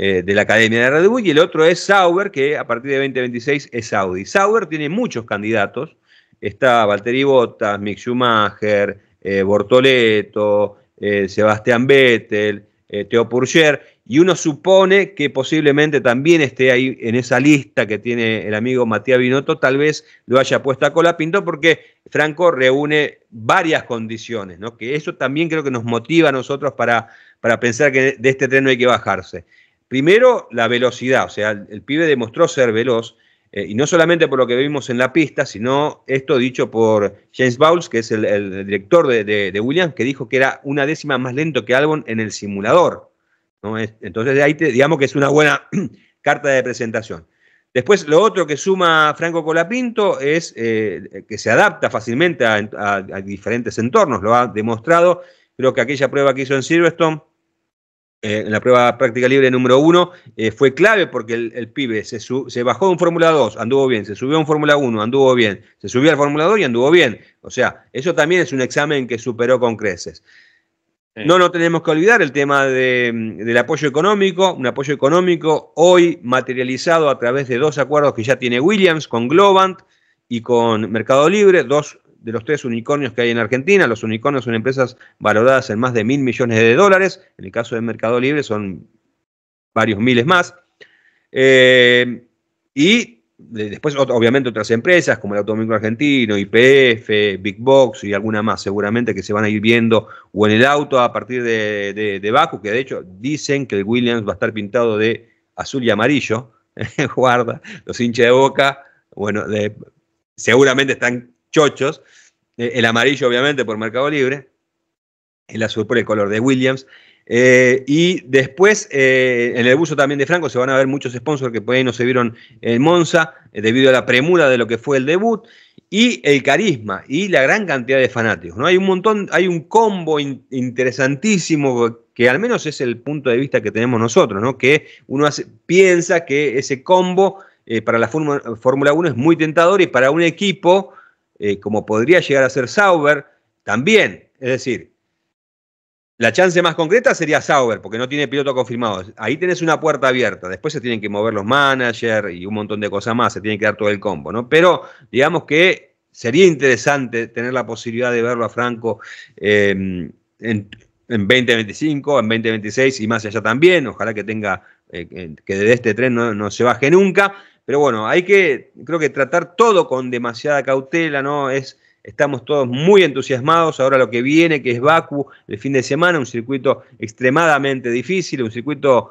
eh, de la Academia de Red Bull, y el otro es Sauber, que a partir de 2026 es Audi. Sauber tiene muchos candidatos, está Valtteri Bottas, Mick Schumacher, eh, Bortoleto, eh, Sebastián Vettel, Theo Purger, y uno supone que posiblemente también esté ahí en esa lista que tiene el amigo Matías Binotto, tal vez lo haya puesto a cola Pinto porque Franco reúne varias condiciones, ¿no? que eso también creo que nos motiva a nosotros para, para pensar que de este tren no hay que bajarse. Primero, la velocidad, o sea, el, pibe demostró ser veloz, eh, y no solamente por lo que vimos en la pista, sino esto dicho por James Bowles, que es el, director de, de, Williams, que dijo que era una décima más lento que Albon en el simulador. entonces, ahí digamos que es una buena carta de presentación. Después, lo otro que suma Franco Colapinto es eh, que se adapta fácilmente a, a diferentes entornos, lo ha demostrado. Creo que aquella prueba que hizo en Silverstone eh, en la prueba práctica libre número uno, eh, fue clave porque el, PIB pibe se, bajó en Fórmula 2, anduvo bien, se subió en Fórmula 1, anduvo bien, se subió al Fórmula 2 y anduvo bien. O sea, eso también es un examen que superó con creces. no No tenemos que olvidar el tema del apoyo económico, un apoyo económico hoy materializado a través de dos acuerdos que ya tiene Williams con Globant y con Mercado Libre, dos de los tres unicornios que hay en Argentina. Los unicornios son empresas valoradas en más de mil millones de dólares. En el caso de Mercado Libre son varios miles más. Eh, y después, obviamente, otras empresas como el Automóvil Argentino, IPF, Big Box y alguna más, seguramente que se van a ir viendo o en el auto a partir de, de, Baku, que de hecho dicen que el Williams va a estar pintado de azul y amarillo. Guarda, los hinchas de boca, bueno, seguramente están chochos, eh, el amarillo obviamente por Mercado Libre, el azul por el color de Williams. Eh, y después, eh, en el buzo también de Franco, se van a ver muchos sponsors que por ahí no se vieron en Monza, debido a la premura de lo que fue el debut, y el carisma, y la gran cantidad de fanáticos. ¿no? Hay un montón, hay un combo interesantísimo que al menos es el punto de vista que tenemos nosotros, ¿no? que uno piensa que ese combo para la Fórmula 1 es muy tentador y para un equipo eh, como podría llegar a ser Sauber, también. Es decir, la chance más concreta sería Sauber, porque no tiene piloto confirmado. Ahí tenés una puerta abierta. Después se tienen que mover los managers y un montón de cosas más. Se tiene que dar todo el combo, ¿no? Pero digamos que sería interesante tener la posibilidad de verlo a Franco em, en, 2025, en 2026 y más allá también. Ojalá que tenga, eh, que de este tren no, no se baje nunca. Pero bueno, hay que, creo que tratar todo con demasiada cautela, ¿no? Es, estamos todos muy entusiasmados. Ahora lo que viene, que es Baku, el fin de semana, un circuito extremadamente difícil, un circuito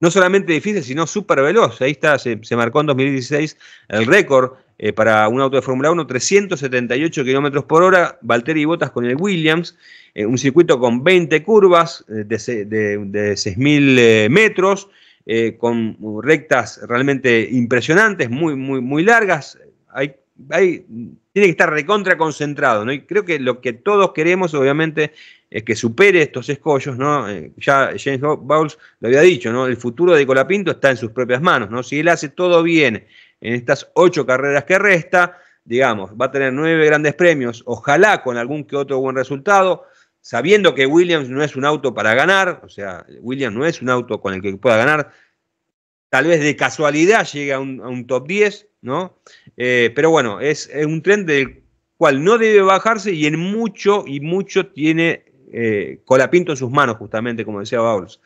no solamente difícil, sino súper veloz. Ahí está, se, marcó en 2016 el récord eh, para un auto de Fórmula 1, 378 kilómetros por hora. Valtteri Bottas con el Williams, eh, un circuito con 20 curvas eh, de, de 6.000 metros. Eh, con rectas realmente impresionantes, muy, muy, muy largas. Hay, tiene que estar recontra concentrado, ¿no? Y creo que lo que todos queremos, obviamente, es que supere estos escollos, ¿no? Eh, ya James Bowles lo había dicho, ¿no? El futuro de Colapinto está en sus propias manos, ¿no? Si él hace todo bien en estas ocho carreras que resta, digamos, va a tener nueve grandes premios, ojalá con algún que otro buen resultado sabiendo que Williams no es un auto para ganar, o sea, Williams no es un auto con el que pueda ganar, tal vez de casualidad llegue a un, top 10, ¿no? Eh, pero bueno, es, un tren del cual no debe bajarse y en mucho y mucho tiene eh, Colapinto en sus manos, justamente, como decía Bowles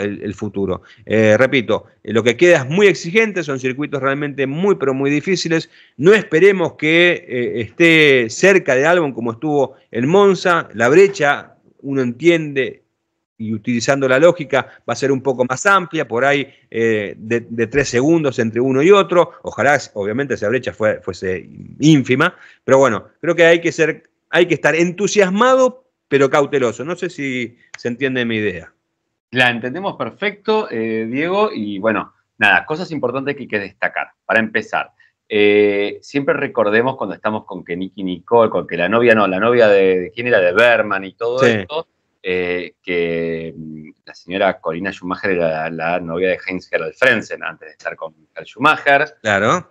el, futuro. Eh, repito, eh, lo que queda es muy exigente, son circuitos realmente muy, pero muy difíciles. No esperemos que eh, esté cerca de algo como estuvo el Monza. La brecha, uno entiende, y utilizando la lógica va a ser un poco más amplia, por ahí de, tres segundos entre uno y otro. Ojalá, obviamente, esa brecha fuese ínfima, pero bueno, creo que hay que ser, hay que estar entusiasmado, pero cauteloso. No sé si se entiende mi idea. La entendemos perfecto, eh, Diego, y bueno, nada, cosas importantes que hay que destacar. Para empezar, eh, siempre recordemos cuando estamos con que Nicky Nicole, con que la novia, no, la novia de, quién era de Berman y todo esto, eh, que mm, la señora Corina Schumacher era la, novia de Heinz Gerald Frenzen antes de estar con Michael Schumacher. Claro.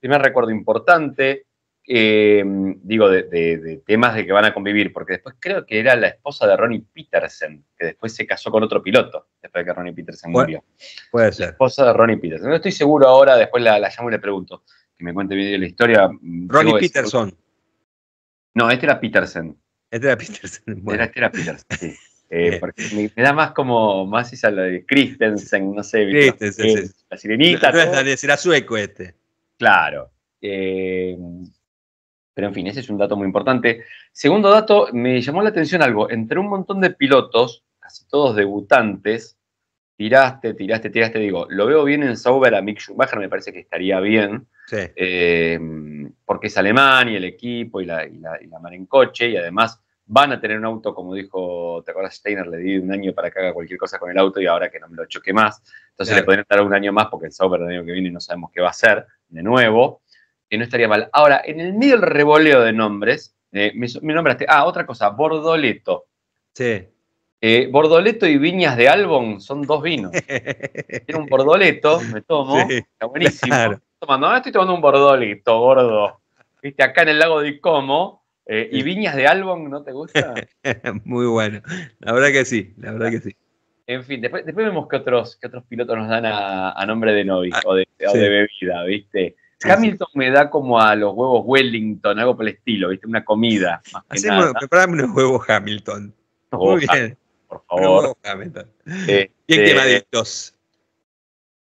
primer recuerdo importante. Eh, digo, de, temas de que van a convivir, porque después creo que era la esposa de Ronnie Peterson, que después se casó con otro piloto, después de que Ronnie Peterson murió. Puede, ser. esposa de Ronnie Peterson. No estoy seguro ahora, después la, llamo y le pregunto, que me cuente bien la historia. Mm, Ronnie Peterson. No, este era Peterson. Este era Peterson. Era, este era Peterson, eh, porque me, da más como, más a la de Christensen, no sé. Christensen, Sí, La sirenita. No, era sueco este. Claro. Eh, pero en fin, ese es un dato muy importante. Segundo dato, me llamó la atención algo. Entre un montón de pilotos, casi todos debutantes, tiraste, tiraste, tiraste. Digo, lo veo bien en Sauber a Mick Schumacher, me parece que estaría bien. Eh, porque es alemán y el equipo y la, y, la, y mar en coche y además van a tener un auto, como dijo, ¿te acuerdas Steiner? Le di un año para que haga cualquier cosa con el auto y ahora que no me lo choque más. Entonces le podrían dar un año más porque el Sauber el año que viene no sabemos qué va a hacer de nuevo que no estaría mal. Ahora, en el medio del revoleo de nombres, mi eh, nombre me, ah, otra cosa, Bordoleto. Sí. Eh, Bordoleto y Viñas de Albon son dos vinos. Tiene un Bordoleto, me tomo, está buenísimo. Estoy tomando, ahora estoy tomando un Bordoleto, gordo. Viste, acá en el lago de Como, eh, ¿Y Viñas de Albon no te gusta? Muy bueno. La verdad que sí, la verdad que sí. En fin, después, vemos qué otros, otros pilotos nos dan a, nombre de novio, ah, o, de, o de, bebida, ¿viste? Hamilton me da como a los huevos Wellington, algo por el estilo, ¿viste? Una comida. Más que Preparame unos huevos Hamilton. Muy bien. Por favor. Hamilton. bien quemaditos.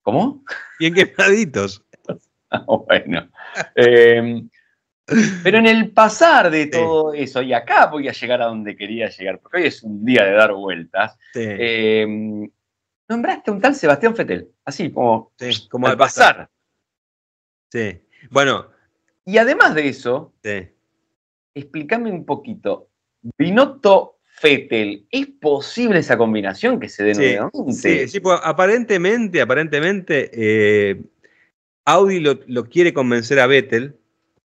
¿Cómo? Bien quemaditos. bueno. Em, pero en el pasar de todo eso, y acá voy a llegar a donde quería llegar, porque hoy es un día de dar vueltas. Em, nombraste a un tal Sebastián Fetel, así como, como al pasar. pasar. Sí. Bueno. Y además de eso, sí. explícame un poquito. Binotto Fettel, ¿es posible esa combinación que se dé sí, Sí, sí pues, aparentemente, aparentemente, eh, Audi lo, quiere convencer a Vettel.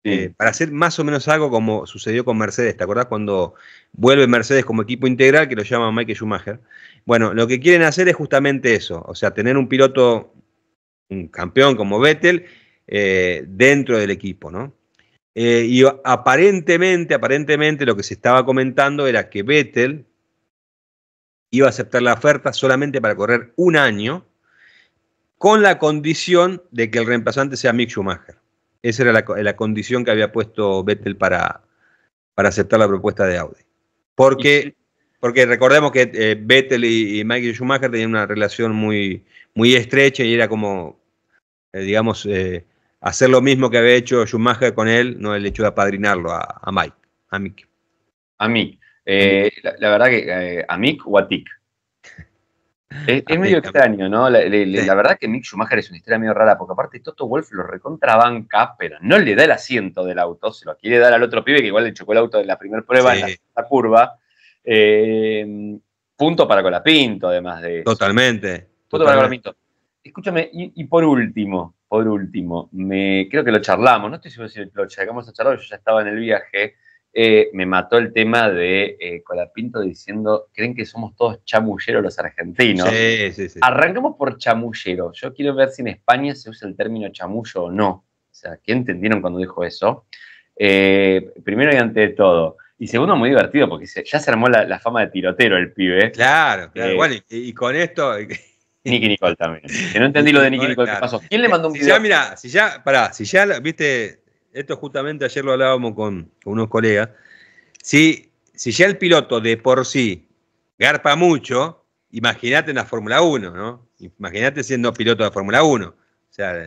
Eh, para hacer más o menos algo como sucedió con Mercedes, ¿te acordás cuando vuelve Mercedes como equipo integral que lo llama Michael Schumacher? Bueno, lo que quieren hacer es justamente eso, o sea, tener un piloto, un campeón como Vettel, eh, dentro del equipo, ¿no? Eh, y aparentemente, aparentemente lo que se estaba comentando era que Vettel iba a aceptar la oferta solamente para correr un año, con la condición de que el reemplazante sea Mick Schumacher. Esa era la, condición que había puesto Vettel para, para aceptar la propuesta de Audi. Porque, porque recordemos que eh, Vettel y, Schumacher tenían una relación muy, muy estrecha y era como, digamos, hacer lo mismo que había hecho Schumacher con él, no el hecho de apadrinarlo a, Mike, a Mick. A Mick. Eh, la, verdad que eh, a Mick o a Tick. Es, medio extraño, ¿no? La, verdad que Mick Schumacher es una historia medio rara, porque aparte Toto Wolf lo recontrabanca, pero no le da el asiento del auto, se lo quiere dar al otro pibe que igual le chocó el auto en la primera prueba, en la, curva. Eh, punto para Colapinto, además de. Totalmente. Punto para Colapinto. Escúchame, y por último, por último, me, creo que lo charlamos, no estoy seguro si lo llegamos a charlar, yo ya estaba en el viaje, eh, me mató el tema de eh, Colapinto diciendo, creen que somos todos chamulleros los argentinos. Sí, sí, sí. Arrancamos por chamullero. Yo quiero ver si en España se usa el término chamullo o no. O sea, ¿qué entendieron cuando dijo eso? Eh, primero y ante todo. Y segundo, muy divertido, porque ya se armó la, fama de tirotero el pibe. Claro, claro. y con esto... Nicky Nicole también. no entendí lo de Nicky Nicole, pasó? ¿Quién le mandó un si video? Ya, mira, si ya, pará, si ya, viste, esto justamente ayer lo hablábamos con, unos colegas. Si, si ya el piloto de por sí garpa mucho, imagínate en la Fórmula 1, ¿no? Imagínate siendo piloto de Fórmula 1.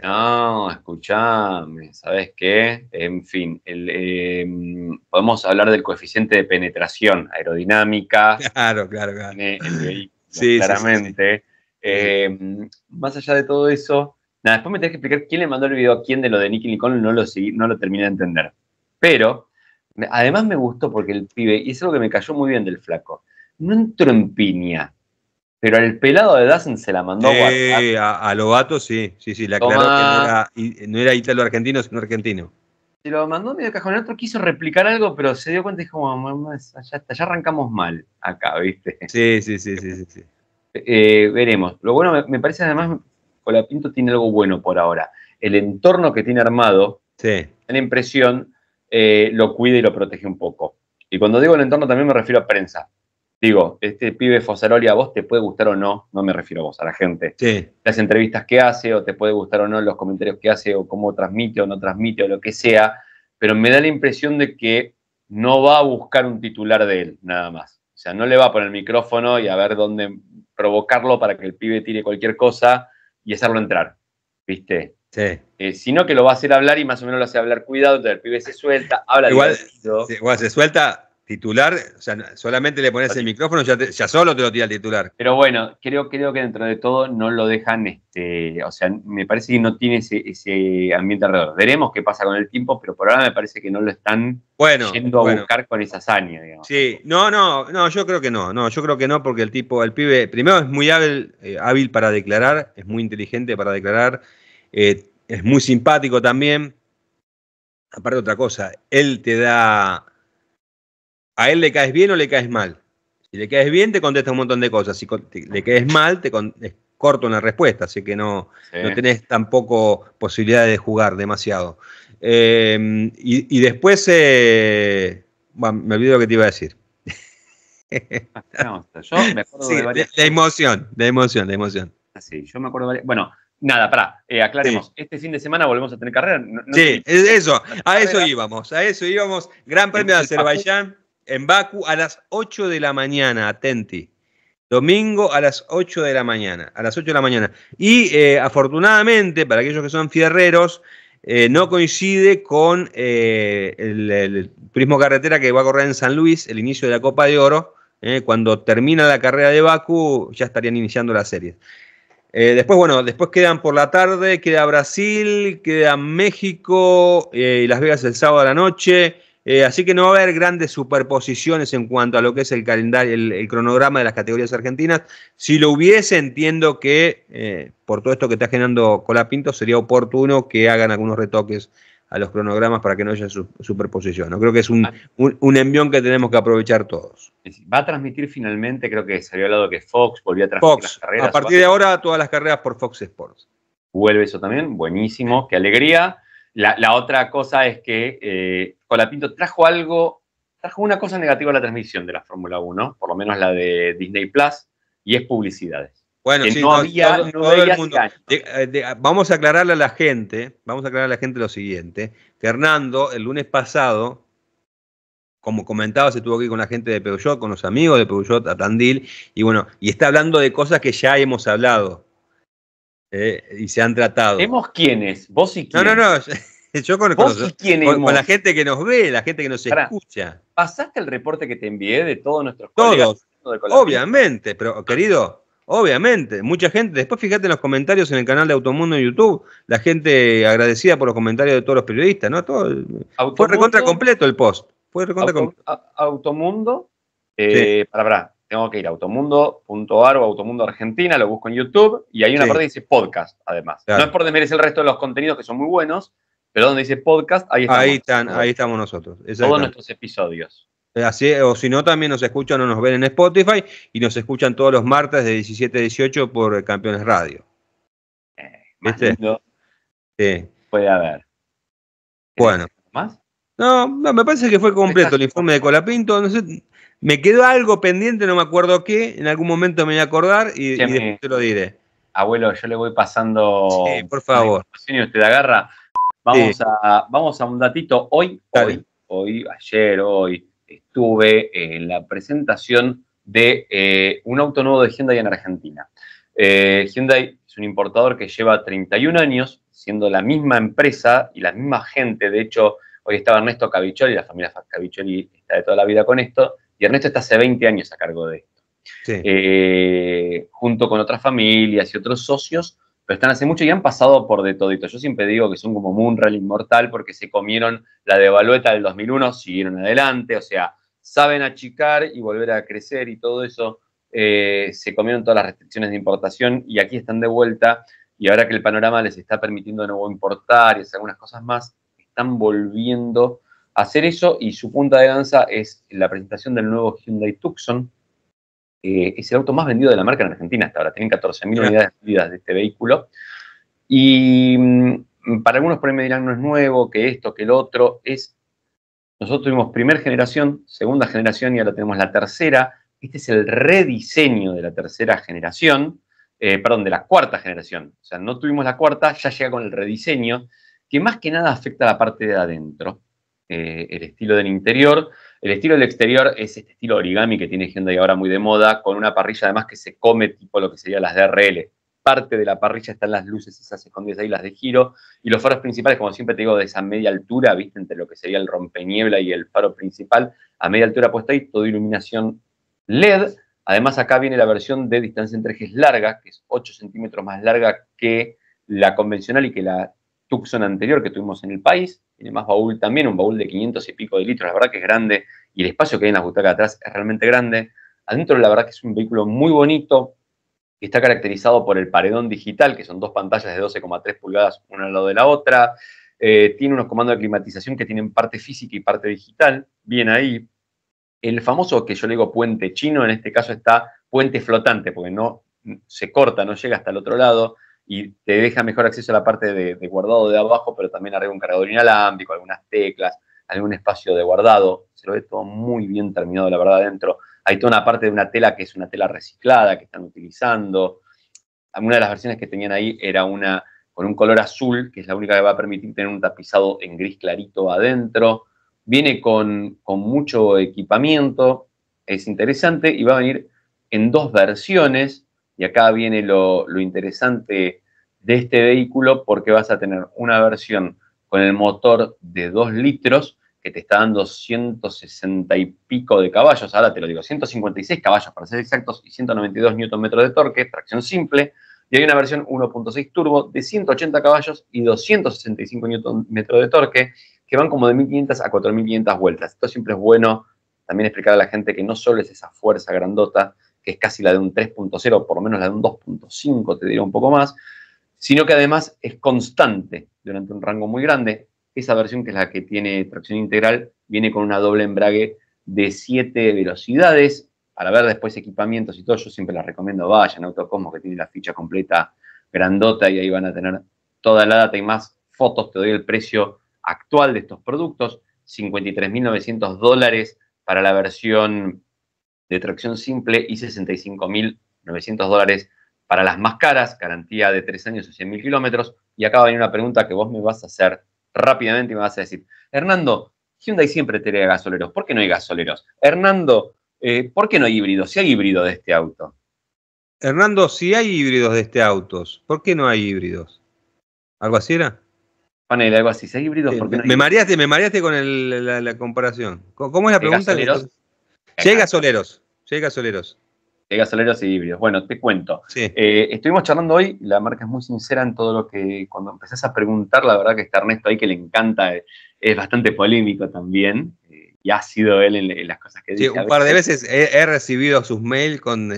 no, escuchame, ¿sabes qué? En fin, em, podemos hablar del coeficiente de penetración aerodinámica. Claro, claro, claro. En sí, claramente. Eh, más allá de todo eso, nada, después me tenés que explicar quién le mandó el video a quién de lo de Nicky Nicole, no lo, no lo terminé de entender. Pero, además me gustó porque el pibe, y es algo que me cayó muy bien del flaco, no entró en piña, pero al pelado de Dazen se la mandó a, los gatos, sí, sí, sí, La aclaró que no era, no argentino sino argentino. Se lo mandó medio cajón, el otro quiso replicar algo, pero se dio cuenta y dijo, ya, arrancamos mal acá, ¿viste? sí, sí, sí, sí. sí. Eh, veremos. Lo bueno, me, parece además, Colapinto tiene algo bueno por ahora. El entorno que tiene armado, da la impresión, eh, lo cuida y lo protege un poco. Y cuando digo el entorno también me refiero a prensa. Digo, este pibe Fosaroli a vos te puede gustar o no, no me refiero a vos, a la gente. Las entrevistas que hace, o te puede gustar o no los comentarios que hace, o cómo transmite o no transmite, o lo que sea, pero me da la impresión de que no va a buscar un titular de él, nada más. O sea, no le va a poner el micrófono y a ver dónde provocarlo para que el pibe tire cualquier cosa y hacerlo entrar, ¿viste? Sí. Eh, sino que lo va a hacer hablar y más o menos lo hace hablar, cuidado, el pibe se suelta, habla igual, igual se suelta, titular, o sea, solamente le pones el micrófono, ya, solo te lo tira el titular. Pero bueno, creo, creo que dentro de todo no lo dejan, este, o sea, me parece que no tiene ese, ambiente alrededor. Veremos qué pasa con el tiempo, pero por ahora me parece que no lo están bueno, yendo a buscar con esa hazaña, digamos. Sí, no, no, no, yo creo que no, no, yo creo que no, porque el tipo, el pibe, primero es muy hábil, eh, hábil para declarar, es muy inteligente para declarar, eh, es muy simpático también. Aparte otra cosa, él te da a él le caes bien o le caes mal. Si le caes bien, te contesta un montón de cosas. Si le caes mal, te corto una respuesta, así que no, no tenés tampoco posibilidad de jugar demasiado. Em, y, después, eh, me olvido lo que te iba a decir. La emoción, de emoción, de emoción. Así, ah, yo me acuerdo Bueno, nada, pará, eh, aclaremos. Este fin de semana volvemos a tener carrera. sí, es eso, a eso íbamos, a eso íbamos. Gran premio de Azerbaiyán en Baku a las 8 de la mañana, atenti. Domingo a las 8 de la mañana. A las 8 de la mañana. Y eh, afortunadamente, para aquellos que son fierreros, eh, no coincide con eh, el, turismo carretera que va a correr en San Luis, el inicio de la Copa de Oro. cuando termina la carrera de Baku, ya estarían iniciando la serie. después, bueno, después quedan por la tarde, queda Brasil, queda México y Las Vegas el sábado a la noche. Eh, así que no va a haber grandes superposiciones en cuanto a lo que es el calendario, el, cronograma de las categorías argentinas. Si lo hubiese, entiendo que eh, por todo esto que está generando Colapinto, sería oportuno que hagan algunos retoques a los cronogramas para que no haya superposición. ¿no? Creo que es un, envión que tenemos que aprovechar todos. Va a transmitir finalmente, creo que se había hablado que Fox volvió a transmitir las carreras. A partir de ahora, todas las carreras por Fox Sports. Vuelve eso también, buenísimo, qué alegría. La, otra cosa es que eh, Colapinto trajo algo, trajo una cosa negativa a la transmisión de la Fórmula 1, por lo menos la de Disney Plus, y es publicidades. Bueno, sí, vamos a aclararle a la gente, vamos a aclarar a la gente lo siguiente. Fernando, el lunes pasado, como comentaba, se tuvo aquí con la gente de Peugeot, con los amigos de Peugeot a Tandil, y bueno, y está hablando de cosas que ya hemos hablado. Eh, y se han tratado. ¿Hemos quiénes? ¿Vos y quiénes? No, no, no. Yo con, la gente que nos ve, la gente que nos escucha. ¿Pasaste el reporte que te envié de todos nuestros colegas? Todos, obviamente, pero querido, obviamente, mucha gente. Después fíjate en los comentarios en el canal de Automundo en YouTube, la gente agradecida por los comentarios de todos los periodistas, ¿no? Todo, fue recontra completo el post. Automundo, eh, tengo que ir a automundo.ar o Automundo Argentina, lo busco en YouTube y hay una parte que dice podcast, además. No es por desmerecer el resto de los contenidos que son muy buenos, pero donde dice podcast, ahí estamos. Ahí, ahí estamos nosotros. Todos nuestros episodios. Eh, así, o si no, también nos escuchan o nos ven en Spotify y nos escuchan todos los martes de 17 a 18 por Campeones Radio. Eh, más Lindo. Puede haber. Bueno. ¿Más? No, no, me parece que fue completo el informe de Colapinto. No sé, me quedó algo pendiente, no me acuerdo qué, en algún momento me voy a acordar y, te lo diré. Abuelo, yo le voy pasando. por favor. Y usted agarra. Vamos, a, vamos a un datito. Hoy, hoy, hoy, ayer, hoy, estuve en la presentación de eh, un auto nuevo de Hyundai en Argentina. Eh, Hyundai es un importador que lleva 31 años siendo la misma empresa y la misma gente. De hecho, hoy estaba Ernesto Caviccioli, la familia Cavicholi está de toda la vida con esto. Y Ernesto está hace 20 años a cargo de esto. Eh, junto con otras familias y otros socios, pero están hace mucho y han pasado por de todito. Yo siempre digo que son como Moonrel Inmortal porque se comieron la devalueta del 2001, siguieron adelante, o sea, saben achicar y volver a crecer y todo eso. Eh, se comieron todas las restricciones de importación y aquí están de vuelta. Y ahora que el panorama les está permitiendo de nuevo importar y hacer algunas cosas más, están volviendo hacer eso y su punta de danza es la presentación del nuevo Hyundai Tucson. es el auto más vendido de la marca en Argentina hasta ahora. Tienen 14.000 unidades vendidas de este vehículo. Y mm, para algunos por ahí me dirán, no es nuevo, que esto, que el otro. Es, nosotros tuvimos primera generación, segunda generación y ahora tenemos la tercera. Este es el rediseño de la tercera generación, eh, perdón, de la cuarta generación. O sea, no tuvimos la cuarta, ya llega con el rediseño, que más que nada afecta a la parte de adentro. Eh, el estilo del interior. El estilo del exterior es este estilo origami que tiene Hyundai ahora muy de moda, con una parrilla además que se come tipo lo que sería las DRL. Parte de la parrilla están las luces esas escondidas ahí, las de giro, y los faros principales, como siempre te digo, de esa media altura, viste, entre lo que sería el rompeniebla y el faro principal, a media altura puesta ahí, toda iluminación LED. Además, acá viene la versión de distancia entre ejes larga, que es 8 centímetros más larga que la convencional y que la Tucson anterior que tuvimos en el país. Tiene más baúl también, un baúl de 500 y pico de litros. La verdad que es grande y el espacio que hay en las butacas atrás es realmente grande. Adentro, la verdad que es un vehículo muy bonito que está caracterizado por el paredón digital, que son dos pantallas de 12,3 pulgadas una al lado de la otra. Eh, tiene unos comandos de climatización que tienen parte física y parte digital. Bien ahí. El famoso que yo le digo puente chino, en este caso está puente flotante, porque no se corta, no llega hasta el otro lado y te deja mejor acceso a la parte de, guardado de abajo, pero también arriba un cargador inalámbrico, algunas teclas, algún espacio de guardado. Se lo ve todo muy bien terminado, la verdad, adentro. Hay toda una parte de una tela que es una tela reciclada que están utilizando. Una de las versiones que tenían ahí era una con un color azul, que es la única que va a permitir tener un tapizado en gris clarito adentro. Viene con, con mucho equipamiento, es interesante y va a venir en dos versiones. Y acá viene lo, lo interesante de este vehículo porque vas a tener una versión con el motor de 2 litros que te está dando 160 y pico de caballos, ahora te lo digo, 156 caballos para ser exactos y 192 Nm de torque, tracción simple, y hay una versión 1.6 turbo de 180 caballos y 265 Nm de torque que van como de 1500 a 4500 vueltas. Esto siempre es bueno también explicar a la gente que no solo es esa fuerza grandota, que es casi la de un 3.0, por lo menos la de un 2.5, te diría un poco más, sino que además es constante durante un rango muy grande. Esa versión, que es la que tiene tracción integral, viene con una doble embrague de 7 velocidades. Para ver después equipamientos y todo, yo siempre les recomiendo vayan a Autocosmos, que tiene la ficha completa grandota y ahí van a tener toda la data y más fotos. Te doy el precio actual de estos productos, 53.900 dólares para la versión de tracción simple y 65.900 dólares para las más caras, garantía de 3 años o 100.000 mil kilómetros. Y acá va a venir una pregunta que vos me vas a hacer rápidamente y me vas a decir, Hernando, Hyundai siempre tiene gasoleros, ¿por qué no hay gasoleros? Hernando, eh, ¿por qué no hay híbridos? Si hay híbrido de este auto. Hernando, si hay híbridos de este auto, ¿por qué no hay híbridos? ¿Algo así era? Panel, algo así, si hay híbridos, eh, ¿por qué no hay... me, mareaste, me mareaste con la, comparación. ¿Cómo es la pregunta? Llega gasoleros, si gasoleros. Eh, Gasoleros y híbridos. Bueno, te cuento. Eh, estuvimos charlando hoy, la marca es muy sincera en todo lo que, cuando empezás a preguntar, la verdad que está Ernesto ahí que le encanta, eh, es bastante polémico también, y ha sido él en, las cosas que dice. Sí, un par de veces he, recibido sus mails con,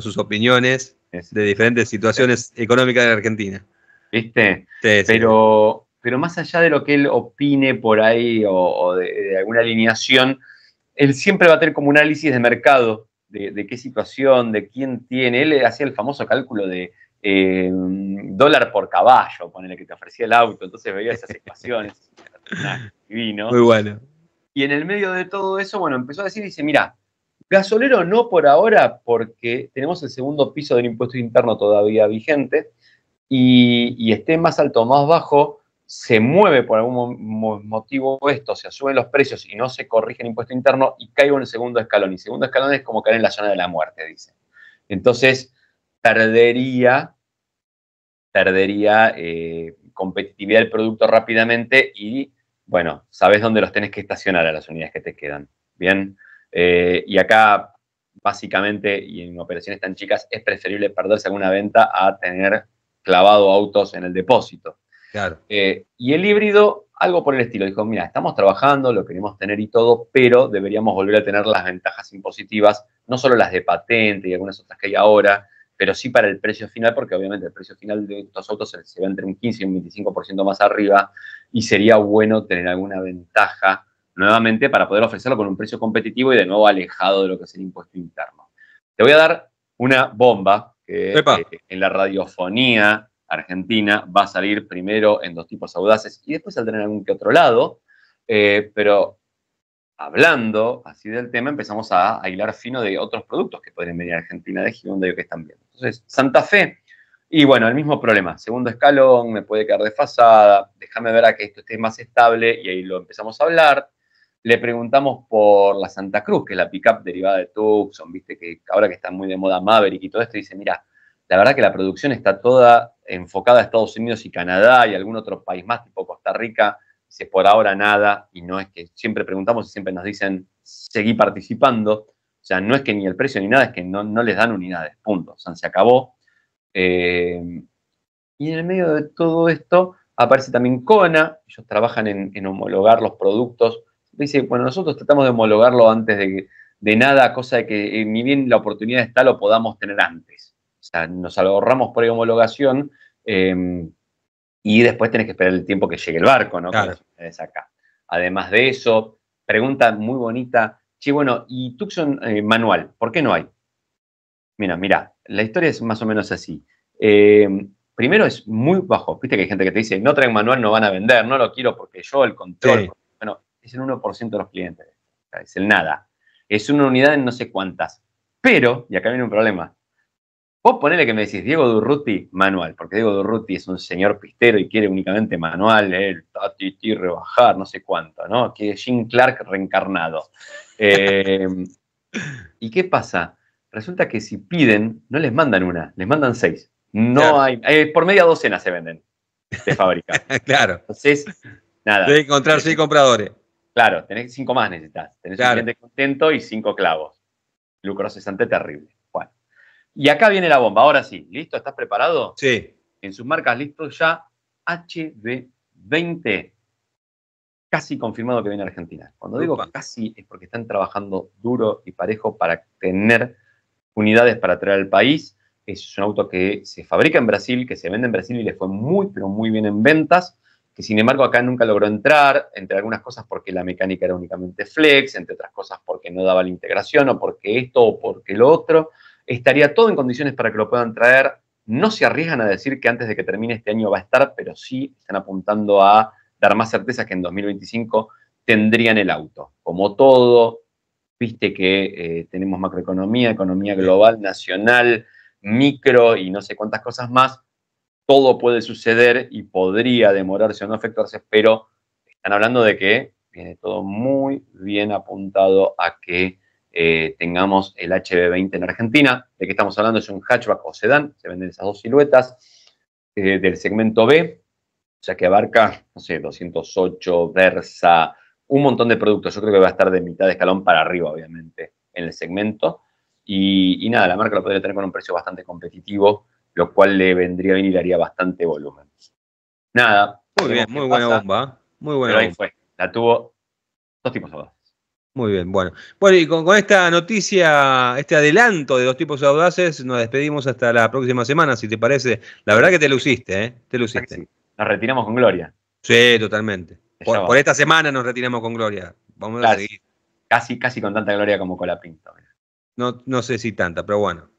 sus opiniones de diferentes situaciones económicas de Argentina. ¿Viste? pero, pero más allá de lo que él opine por ahí o, de, de alguna alineación, él siempre va a tener como un análisis de mercado de, qué situación, de quién tiene. Él hacía el famoso cálculo de eh, dólar por caballo, el que te ofrecía el auto, entonces veía esas ecuaciones. vino. Muy bueno. Y en el medio de todo eso, bueno, empezó a decir, dice, mira, gasolero no por ahora, porque tenemos el segundo piso del impuesto interno todavía vigente, y, y esté más alto o más bajo, se mueve por algún motivo esto, se sea, suben los precios y no se corrige el impuesto interno y caigo en el segundo escalón. Y segundo escalón es como caer en la zona de la muerte, dice. Entonces, perdería, perdería eh, competitividad del producto rápidamente y, bueno, sabes dónde los tenés que estacionar a las unidades que te quedan. Bien, eh, y acá básicamente, y en operaciones tan chicas, es preferible perderse alguna venta a tener clavado autos en el depósito. Eh, y el híbrido, algo por el estilo, dijo, mira, estamos trabajando, lo queremos tener y todo, pero deberíamos volver a tener las ventajas impositivas, no solo las de patente y algunas otras que hay ahora, pero sí para el precio final, porque obviamente el precio final de estos autos se, ve va entre un 15 y un 25% más arriba y sería bueno tener alguna ventaja nuevamente para poder ofrecerlo con un precio competitivo y de nuevo alejado de lo que es el impuesto interno. Te voy a dar una bomba eh, en la radiofonía Argentina, va a salir primero en dos tipos audaces y después saldrá en algún que otro lado, eh, pero hablando así del tema empezamos a, aislar hilar fino de otros productos que podrían venir a Argentina de Hyundai que están viendo. Entonces, Santa Fe, y bueno, el mismo problema, segundo escalón, me puede quedar desfasada, déjame ver a que esto esté más estable y ahí lo empezamos a hablar. Le preguntamos por la Santa Cruz, que es la pickup derivada de Tucson, viste que ahora que está muy de moda Maverick y todo esto, dice, mira, la verdad que la producción está toda enfocada a Estados Unidos y Canadá y algún otro país más, tipo Costa Rica. Dice, por ahora nada, y no es que siempre preguntamos y siempre nos dicen, seguí participando. O sea, no es que ni el precio ni nada, es que no, les dan unidades, punto. O sea, se acabó. Eh, y en el medio de todo esto aparece también Cona. ellos trabajan en, homologar los productos. Dice, bueno, nosotros tratamos de homologarlo antes de, nada, cosa de que eh, ni bien la oportunidad está, lo podamos tener antes nos ahorramos por homologación em, y después tenés que esperar el tiempo que llegue el barco, ¿no? Además de eso, pregunta muy bonita. Sí, bueno, ¿y Tucson eh, manual? ¿Por qué no hay? Mira, mira, la historia es más o menos así. Em, primero es muy bajo. Viste que hay gente que te dice, no traen manual, no van a vender, no lo quiero porque yo el control. Bueno, es el 1% de los clientes. es el nada. Es una unidad en no sé cuántas. Pero, y acá viene un problema, Vos ponele que me decís Diego Durruti manual, porque Diego Durruti es un señor pistero y quiere únicamente manual, el rebajar, no sé cuánto, ¿no? Que Jim Clark reencarnado. Em, ¿Y qué pasa? Resulta que si piden, no les mandan una, les mandan seis. No hay, eh, por media docena se venden de fábrica. claro. Entonces, nada. Debe encontrar seis compradores. Claro, tenés cinco más necesitas. Tenés un cliente contento y cinco clavos. Lucro terrible. Y acá viene la bomba, ahora sí. ¿Listo? ¿Estás preparado? Sí. En sus marcas, listo ya. HB20. Casi confirmado que viene a Argentina. Cuando digo casi es porque están trabajando duro y parejo para tener unidades para traer al país. Es un auto que se fabrica en Brasil, que se vende en Brasil y le fue muy, pero muy bien en ventas que sin embargo acá nunca logró entrar, entre algunas cosas porque la mecánica era únicamente flex, entre otras cosas porque no daba la integración o porque esto o porque lo otro estaría todo en condiciones para que lo puedan traer. No se arriesgan a decir que antes de que termine este año va a estar, pero sí están apuntando a dar más certeza que en 2025 tendrían el auto. Como todo, viste que eh, tenemos macroeconomía, economía global, nacional, micro y no sé cuántas cosas más, todo puede suceder y podría demorarse o no afectarse, pero están hablando de que viene todo muy bien apuntado a que eh, tengamos el HB20 en Argentina. De que estamos hablando es un hatchback o sedán, se venden esas dos siluetas eh, del segmento B, o sea que abarca, no sé, 208, Versa, un montón de productos. Yo creo que va a estar de mitad de escalón para arriba, obviamente, en el segmento. Y, nada, la marca lo podría tener con un precio bastante competitivo, lo cual le vendría bien y le haría bastante volumen. Nada. Muy bien, muy buena bomba. ¿eh? Muy buena bomba. ahí fue. La tuvo dos tipos de dos. Muy bien, bueno. Bueno, y con, esta noticia, este adelanto de los tipos audaces, nos despedimos hasta la próxima semana, si te parece. La verdad que te luciste, ¿eh? Te luciste. nos retiramos con gloria. Sí, totalmente. Por, esta semana nos retiramos con gloria. Vamos a seguir. Casi, casi con tanta gloria como con Colapinto. No, no sé si tanta, pero bueno.